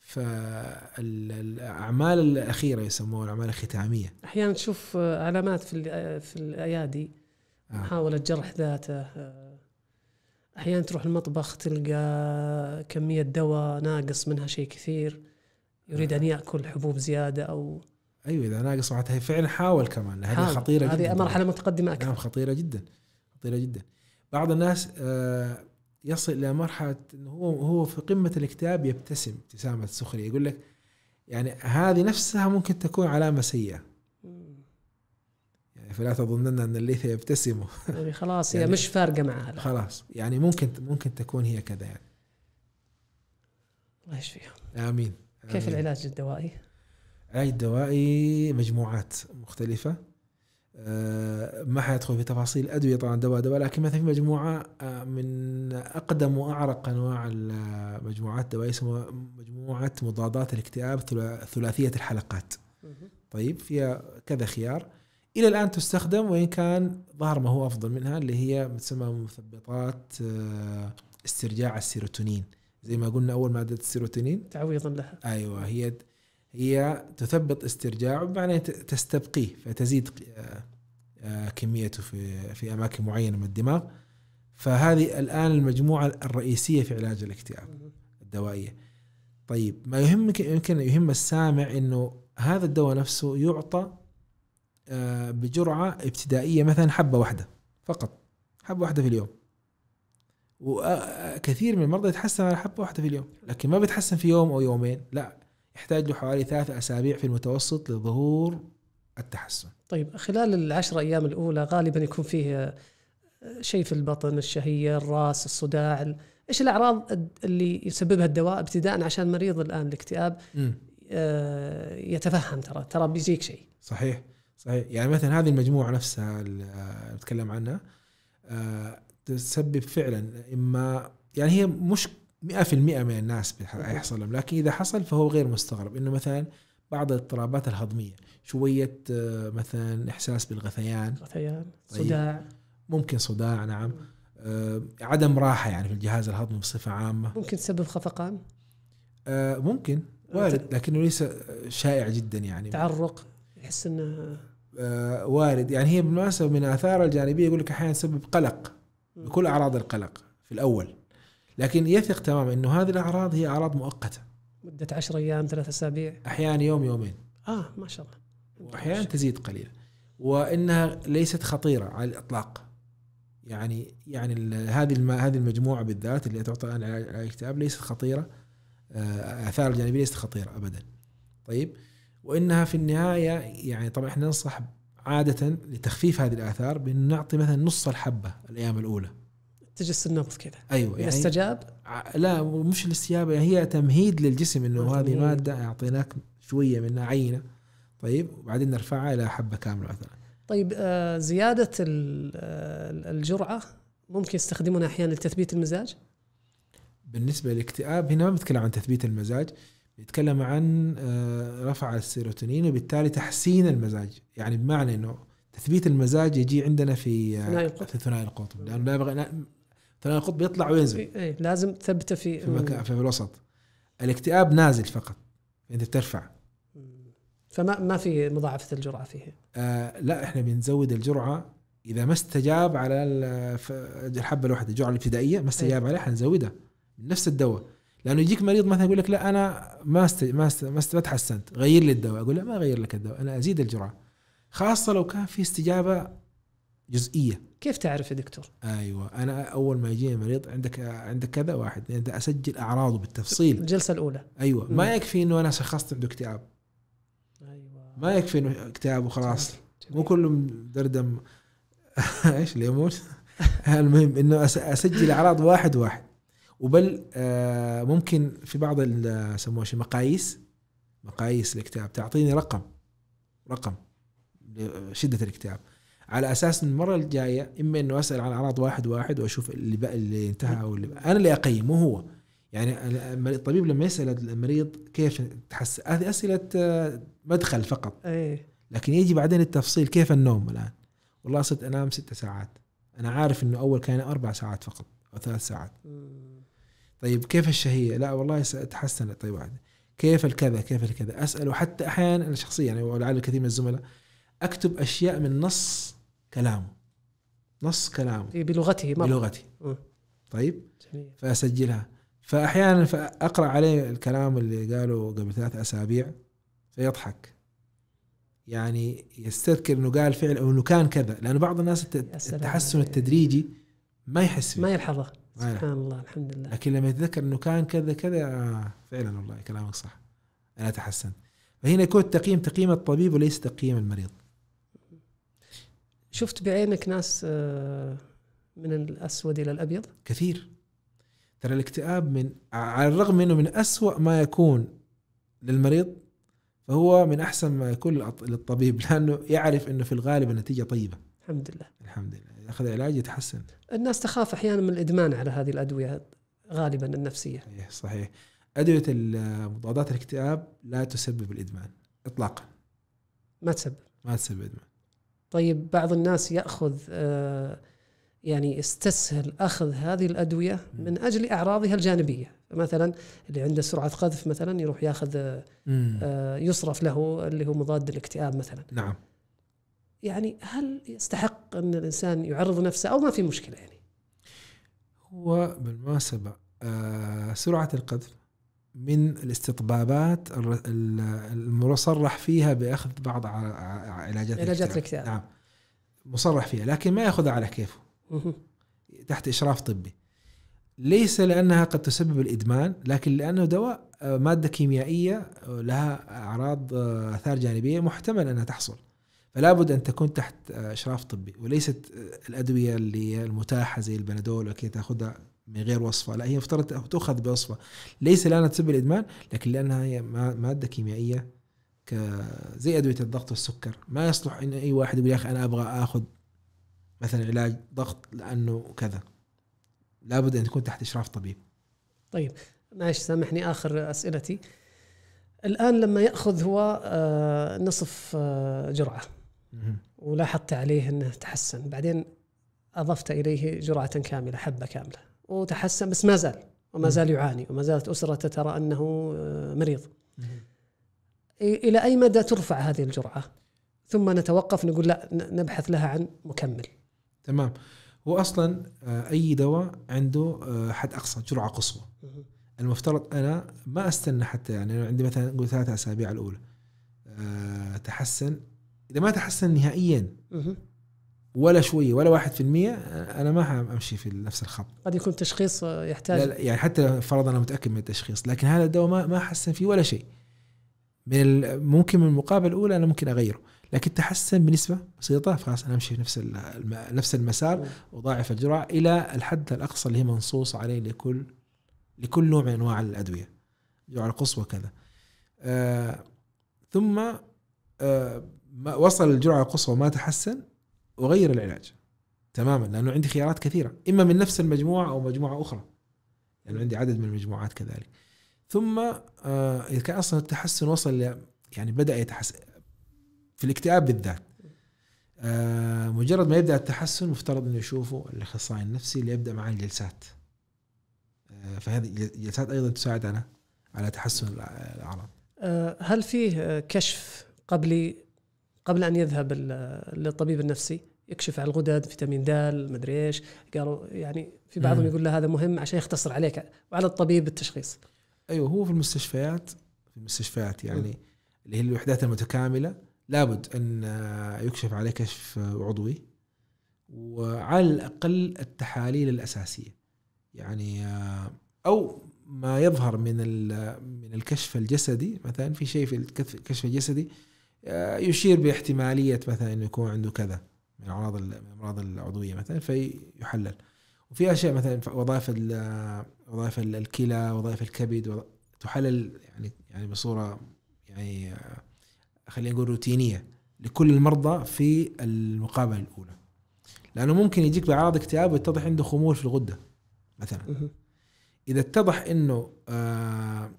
فالاعمال الاخيره يسموها الاعمال الختاميه
احيانا تشوف آه، علامات في آه، في الايادي محاوله جرح ذاته احيانا تروح المطبخ تلقى كميه دواء ناقص منها شيء كثير يريد ان نعم. ياكل حبوب زياده او
ايوه اذا ناقص معناتها فعلا حاول كمان هذه خطيره جدا هذه مرحله متقدمه اكثر نعم خطيره جدا خطيره جدا بعض الناس آه، يصل الى مرحله انه هو هو في قمه الاكتئاب يبتسم ابتسامه سخريه يقول لك يعني هذه نفسها ممكن تكون علامه سيئه فلا تظنن ان الليث يبتسم يعني خلاص هي يعني مش فارقه معها خلاص يعني ممكن ممكن تكون هي كذا يعني الله يشفيها امين كيف آمين. العلاج الدوائي؟ العلاج الدوائي مجموعات مختلفه أه ما حيدخل في تفاصيل ادويه طبعا دواء دواء لكن مثلا في مجموعه آه، من اقدم واعرق انواع المجموعات الدوائية اسمها مجموعه مضادات الاكتئاب ثلاثيه الحلقات طيب فيها كذا خيار الى الان تستخدم وان كان ظهر ما هو افضل منها اللي هي تسمى مثبطات آه، استرجاع السيروتونين زي ما قلنا اول ماده السيروتونين تعويضا لها ايوه هي هي تثبط استرجاعه بمعنى تستبقيه فتزيد آه، آه، كميته في في اماكن معينه من الدماغ فهذه الان المجموعه الرئيسيه في علاج الاكتئاب الدوائيه طيب ما يهمك يمكن يهم السامع انه هذا الدواء نفسه يعطى آه، بجرعه ابتدائيه مثلا حبه واحده فقط حبه واحده في اليوم وكثير آه، من المرضى يتحسن على حبه واحده في اليوم لكن ما بيتحسن في يوم او يومين لا يحتاج له حوالي ثلاث اسابيع في المتوسط لظهور التحسن
طيب خلال العشر ايام الاولى غالبا يكون فيه آه،
شيء في البطن
الشهيه الراس الصداع ايش الاعراض اللي يسببها الدواء ابتداء عشان مريض الان الاكتئاب م. يتفهم ترى ترى بيجيك شيء
صحيح صحيح يعني مثلا هذه المجموعه نفسها اللي آه، نتكلم عنها آه، تسبب فعلا اما يعني هي مش 100% من الناس حيحصل لهم لكن اذا حصل فهو غير مستغرب انه مثلا بعض الاضطرابات الهضميه شويه آه، مثلا احساس بالغثيان غثيان طيب. صداع ممكن صداع نعم عدم راحه يعني في الجهاز الهضمي بصفه عامه
ممكن تسبب خفقان
ممكن وارد لكنه ليس شائع جدا يعني
تعرق يحس انه
آه، وارد يعني هي بالمناسبة من آثارها الجانبية يقول لك أحيانا تسبب قلق بكل أعراض القلق في الأول لكن يثق تماما أنه هذه الأعراض هي أعراض مؤقتة مدة 10 أيام ثلاثة أسابيع أحيانا يوم يومين
آه ما شاء الله
وأحيانا تزيد قليلا وأنها ليست خطيرة على الإطلاق يعني يعني هذه هذه المجموعة بالذات اللي تعطى على الاكتئاب ليست خطيرة آه، آثار الجانبية ليست خطيرة أبدا طيب وانها في النهايه يعني طبعا احنا ننصح عاده لتخفيف هذه الاثار بان نعطي مثلا نص الحبه الايام الاولى
تجس النبض كذا ايوه يعني استجاب
لا مش الاستجابه هي تمهيد للجسم انه هذه ماده اعطيناك شويه منها عينه طيب وبعدين نرفعها الى حبه كامله مثلا
طيب آه، زياده آه، الجرعه ممكن يستخدمونها احيانا لتثبيت المزاج
بالنسبه للاكتئاب هنا ما بنتكلم عن تثبيت المزاج بيتكلم عن آه، رفع السيروتونين وبالتالي تحسين المزاج يعني بمعنى انه تثبيت المزاج يجي عندنا في آه، ثنائي القطب في ثنائي القطب لانه لا بغ... ثنائي القطب بيطلع وينزل
اي لازم تثبته في في, مكان في
الوسط الاكتئاب نازل فقط انت بترفع
فما ما في مضاعفه الجرعه فيه
آه لا احنا بنزود الجرعه اذا ما استجاب على آه، الحبه الواحده الجرعه الابتدائيه ما استجاب إيه. عليها حنزودها نفس الدواء لانه يجيك مريض مثلا يقول لك لا انا ما است... ما است... ما, است... ما تحسنت غير لي الدواء اقول لا ما اغير لك الدواء انا ازيد الجرعه خاصه لو كان في استجابه جزئيه كيف تعرف يا دكتور؟ ايوه انا اول ما يجيني مريض عندك عندك كذا واحد يعني اسجل اعراضه بالتفصيل الجلسه الاولى ايوه ما مم. يكفي انه انا شخصت عنده اكتئاب ايوه ما يكفي انه اكتئاب وخلاص مو كله دردم ايش ليموت المهم انه اسجل اعراض واحد واحد وبل آه، ممكن في بعض آه، سموها مقاييس مقاييس الاكتئاب تعطيني رقم رقم شده الاكتئاب على اساس المره الجايه اما انه اسال عن اعراض واحد واحد واشوف اللي بقى اللي انتهى او اللي بقى. انا اللي اقيم مو هو يعني الطبيب لما يسال المريض كيف تحس هذه اسئله آه، مدخل فقط إيه. لكن يجي بعدين التفصيل كيف النوم الان والله صرت انام ست ساعات انا عارف انه اول كان اربع ساعات فقط او ثلاث ساعات طيب كيف الشهيه؟ لا والله تحسنت طيب عادي. كيف الكذا؟ كيف الكذا؟ اسال وحتى احيانا انا شخصيا يعني ولعل الكثير من الزملاء اكتب اشياء من نص كلامه. نص كلامه. بلغته مرة. بلغتي. طيب؟ جميل. فاسجلها. فاحيانا اقرا عليه الكلام اللي قاله قبل ثلاث اسابيع فيضحك. يعني يستذكر انه قال فعل او انه كان كذا لانه بعض الناس التحسن التدريجي ما يحس فيه ما يلحظه إيه. سبحان الله الحمد لله لكن لما يتذكر انه كان كذا كذا آه فعلا والله كلامك صح انا تحسنت فهنا يكون التقييم تقييم الطبيب وليس تقييم المريض
شفت بعينك ناس آه، من الاسود الى الابيض
كثير ترى الاكتئاب من على الرغم انه من أسوأ ما يكون للمريض فهو من احسن ما يكون للطبيب لانه يعرف انه في الغالب النتيجه طيبه
الحمد لله الحمد
لله اخذ علاج يتحسن
الناس تخاف احيانا من الادمان على هذه الادويه غالبا النفسيه
صحيح صحيح ادويه مضادات الاكتئاب لا تسبب الادمان اطلاقا ما تسبب ما تسبب ادمان
طيب بعض الناس ياخذ آه، يعني يستسهل اخذ هذه الادويه من اجل اعراضها الجانبيه مثلا اللي عنده سرعه قذف مثلا يروح ياخذ آه، آه، يصرف له اللي هو مضاد الاكتئاب مثلا نعم يعني هل يستحق ان الانسان يعرض نفسه او ما في مشكله يعني؟
هو بالمناسبه آه سرعه القذف من الاستطبابات المصرح فيها باخذ بعض علاجات علاجات الاكتئاب نعم مصرح فيها لكن ما ياخذها على كيفه تحت اشراف طبي ليس لانها قد تسبب الادمان لكن لانه دواء آه، ماده كيميائيه آه، لها اعراض آه، اثار جانبيه محتمل انها تحصل فلا بد ان تكون تحت آه، اشراف طبي وليست آه، الادويه اللي المتاحه زي البنادول وكي تاخذها من غير وصفه لا هي مفترض تؤخذ بوصفه ليس لانها تسبب الادمان لكن لانها هي ماده كيميائيه زي ادويه الضغط والسكر ما يصلح ان اي واحد يقول يا اخي انا ابغى اخذ مثلا علاج ضغط لانه كذا لابد ان تكون تحت اشراف طبيب
طيب معلش سامحني اخر اسئلتي الان لما ياخذ هو آه، نصف جرعه ولاحظت عليه انه تحسن بعدين اضفت اليه جرعه كامله حبه كامله وتحسن بس ما زال وما زال يعاني وما زالت اسرته ترى انه آه، مريض الى اي مدى ترفع هذه الجرعه ثم نتوقف نقول لا نبحث لها عن مكمل
تمام هو اصلا آه، اي دواء عنده آه، حد اقصى جرعه قصوى المفترض انا ما استنى حتى يعني عندي مثلا نقول ثلاثة اسابيع الاولى تحسن اذا ما تحسن نهائيا ولا شويه ولا 1% انا ما امشي في نفس الخط
قد يكون تشخيص يحتاج لا
يعني حتى فرضا انا متاكد من التشخيص لكن هذا الدواء ما ما حسن فيه ولا شيء من ممكن من المقابله الاولى انا ممكن اغيره لكن تحسن بنسبه بسيطه خلاص انا امشي في نفس نفس المسار وضاعف الجرعه الى الحد الاقصى اللي هي منصوص عليه لكل لكل نوع من انواع الادويه جرعه القصوى كذا آه ثم آه ما وصل الجرعه القصوى ما تحسن اغير العلاج تماما لانه عندي خيارات كثيره اما من نفس المجموعه او مجموعه اخرى لانه يعني عندي عدد من المجموعات كذلك ثم اذا آه، كان اصلا التحسن وصل يعني بدا يتحسن في الاكتئاب بالذات آه، مجرد ما يبدا التحسن مفترض انه يشوفه الاخصائي النفسي اللي يبدا معاه الجلسات آه، فهذه الجلسات ايضا تساعد على على تحسن الاعراض
هل فيه كشف قبلي قبل ان يذهب للطبيب النفسي يكشف على الغدد فيتامين د مدري ايش قالوا يعني في بعضهم يقول له هذا مهم عشان يختصر عليك وعلى الطبيب التشخيص ايوه هو في المستشفيات
في المستشفيات يعني م. اللي هي الوحدات المتكامله لابد ان يكشف عليه كشف عضوي وعلى الاقل التحاليل الاساسيه يعني آه، او ما يظهر من من الكشف الجسدي مثلا في شيء في الكشف الجسدي آه، يشير باحتماليه مثلا انه يكون عنده كذا من اعراض الامراض العضويه مثلا فيحلل وفي اشياء مثلا وظائف وظائف الكلى وظائف الكبد تحلل يعني يعني بصوره يعني آه، خلينا نقول روتينيه لكل المرضى في المقابله الاولى لانه ممكن يجيك باعراض اكتئاب ويتضح عنده خمول في الغده مثلا اذا اتضح انه آه،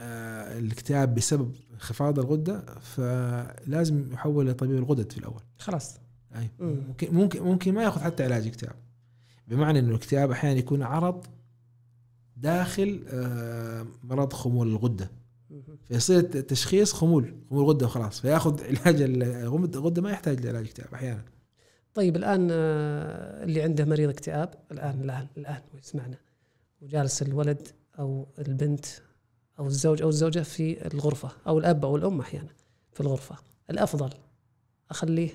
آه، الاكتئاب بسبب انخفاض الغده فلازم يحول لطبيب الغدد في الاول خلاص اي ممكن ممكن ممكن ما ياخذ حتى علاج اكتئاب بمعنى انه الاكتئاب احيانا يكون عرض داخل آه، مرض خمول الغده فيصير تشخيص خمول خمول غده وخلاص فياخذ علاج الغده ما يحتاج لعلاج اكتئاب احيانا
طيب الان آه، اللي عنده مريض اكتئاب الان الان الان ويسمعنا وجالس الولد او البنت او الزوج او الزوجه في الغرفه او الاب او الام احيانا في الغرفه الافضل اخليه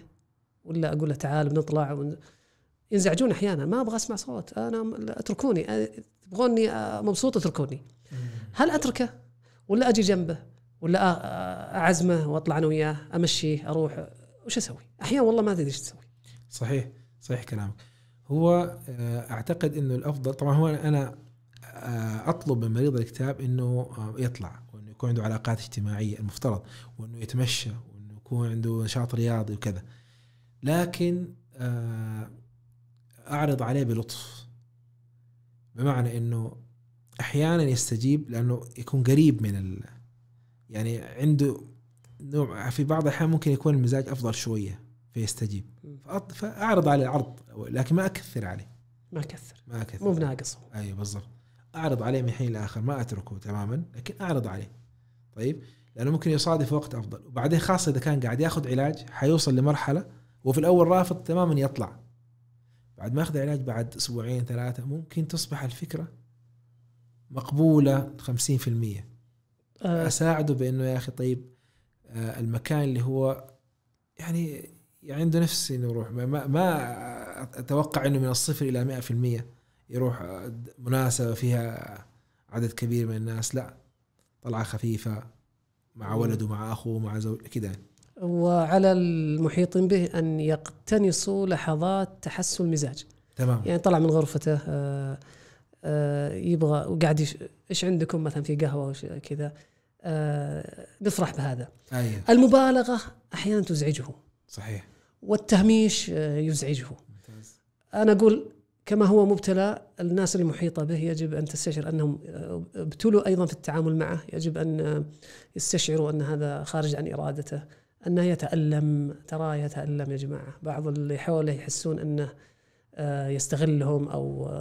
ولا اقول له تعال بنطلع ون... ينزعجون احيانا ما ابغى اسمع صوت انا اتركوني تبغوني مبسوط اتركوني هل اتركه ولا اجي جنبه ولا اعزمه واطلع انا وياه امشيه اروح وش اسوي؟
احيانا والله ما تدري ايش تسوي. صحيح صحيح كلامك. هو آه، اعتقد انه الافضل طبعا هو انا آه، اطلب من مريض الكتاب انه آه، يطلع وانه يكون عنده علاقات اجتماعيه المفترض وانه يتمشى وانه يكون عنده نشاط رياضي وكذا لكن آه، اعرض عليه بلطف بمعنى انه احيانا يستجيب لانه يكون قريب من ال... يعني عنده نوع في بعض الاحيان ممكن يكون المزاج افضل شويه فيستجيب فاعرض عليه العرض لكن ما اكثر عليه ما اكثر ما اكثر مو بناقصه ايوه بالضبط اعرض عليه من حين لاخر ما اتركه تماما لكن اعرض عليه طيب لانه ممكن يصادف وقت افضل وبعدين خاصه اذا كان قاعد ياخذ علاج حيوصل لمرحله وفي الاول رافض تماما يطلع بعد ما ياخذ علاج بعد اسبوعين ثلاثه ممكن تصبح الفكره مقبوله 50% أه. اساعده بانه يا اخي طيب آه المكان اللي هو يعني, يعني عنده نفس انه يروح ما, ما اتوقع انه من الصفر الى 100% يروح مناسبه فيها عدد كبير من الناس لا طلعه خفيفه مع ولده مع اخوه مع زوج كذا يعني.
وعلى المحيطين به ان يقتنصوا لحظات تحسن المزاج تمام يعني طلع من غرفته آآ آه، آآ آه، يبغى وقاعد ايش عندكم مثلا في قهوه وش... كذا آه، نفرح بهذا أيه. المبالغه احيانا تزعجه صحيح والتهميش يزعجه ممتاز. انا اقول كما هو مبتلى الناس المحيطة به يجب أن تستشعر أنهم آه، ابتلوا أيضا في التعامل معه يجب أن آه، يستشعروا أن هذا خارج عن إرادته أنه يتألم تراه يتألم يا جماعة بعض اللي حوله يحسون أنه آه، يستغلهم أو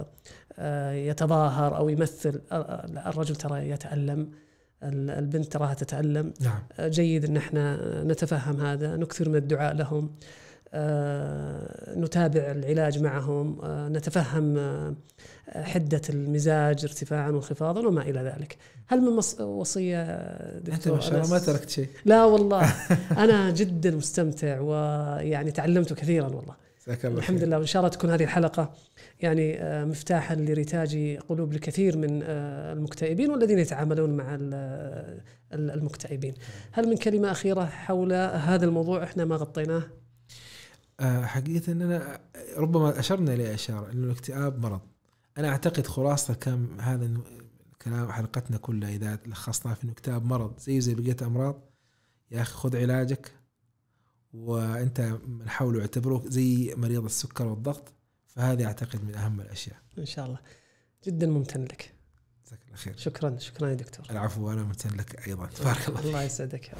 يتظاهر أو يمثل الرجل ترى يتألم البنت تراها تتألم نعم. جيد أن احنا نتفهم هذا نكثر من الدعاء لهم آه، نتابع العلاج معهم آه، نتفهم آه، حدة المزاج ارتفاعا وانخفاضا وما إلى ذلك هل من وصية دكتور أنت ما, ما تركت شيء لا والله أنا جدا مستمتع ويعني تعلمت كثيرا والله الله الحمد لله وإن شاء الله تكون هذه الحلقة يعني مفتاحا لرتاج قلوب الكثير من المكتئبين والذين يتعاملون مع المكتئبين هل من كلمة أخيرة حول هذا الموضوع إحنا ما غطيناه
آه، حقيقة إن أنا ربما أشرنا إليه إشارة إنه الاكتئاب مرض أنا أعتقد خلاصة كان هذا كلام حلقتنا كلها إذا لخصناها في إنه اكتئاب مرض زي زي بقية أمراض يا أخي خذ علاجك وأنت من حوله اعتبروك زي مريض السكر والضغط فهذه أعتقد من أهم الأشياء إن شاء الله جدا ممتن لك جزاك الله خير شكرا شكرا يا دكتور العفو أنا ممتن لك أيضا تبارك الله الله يسعدك يا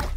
رب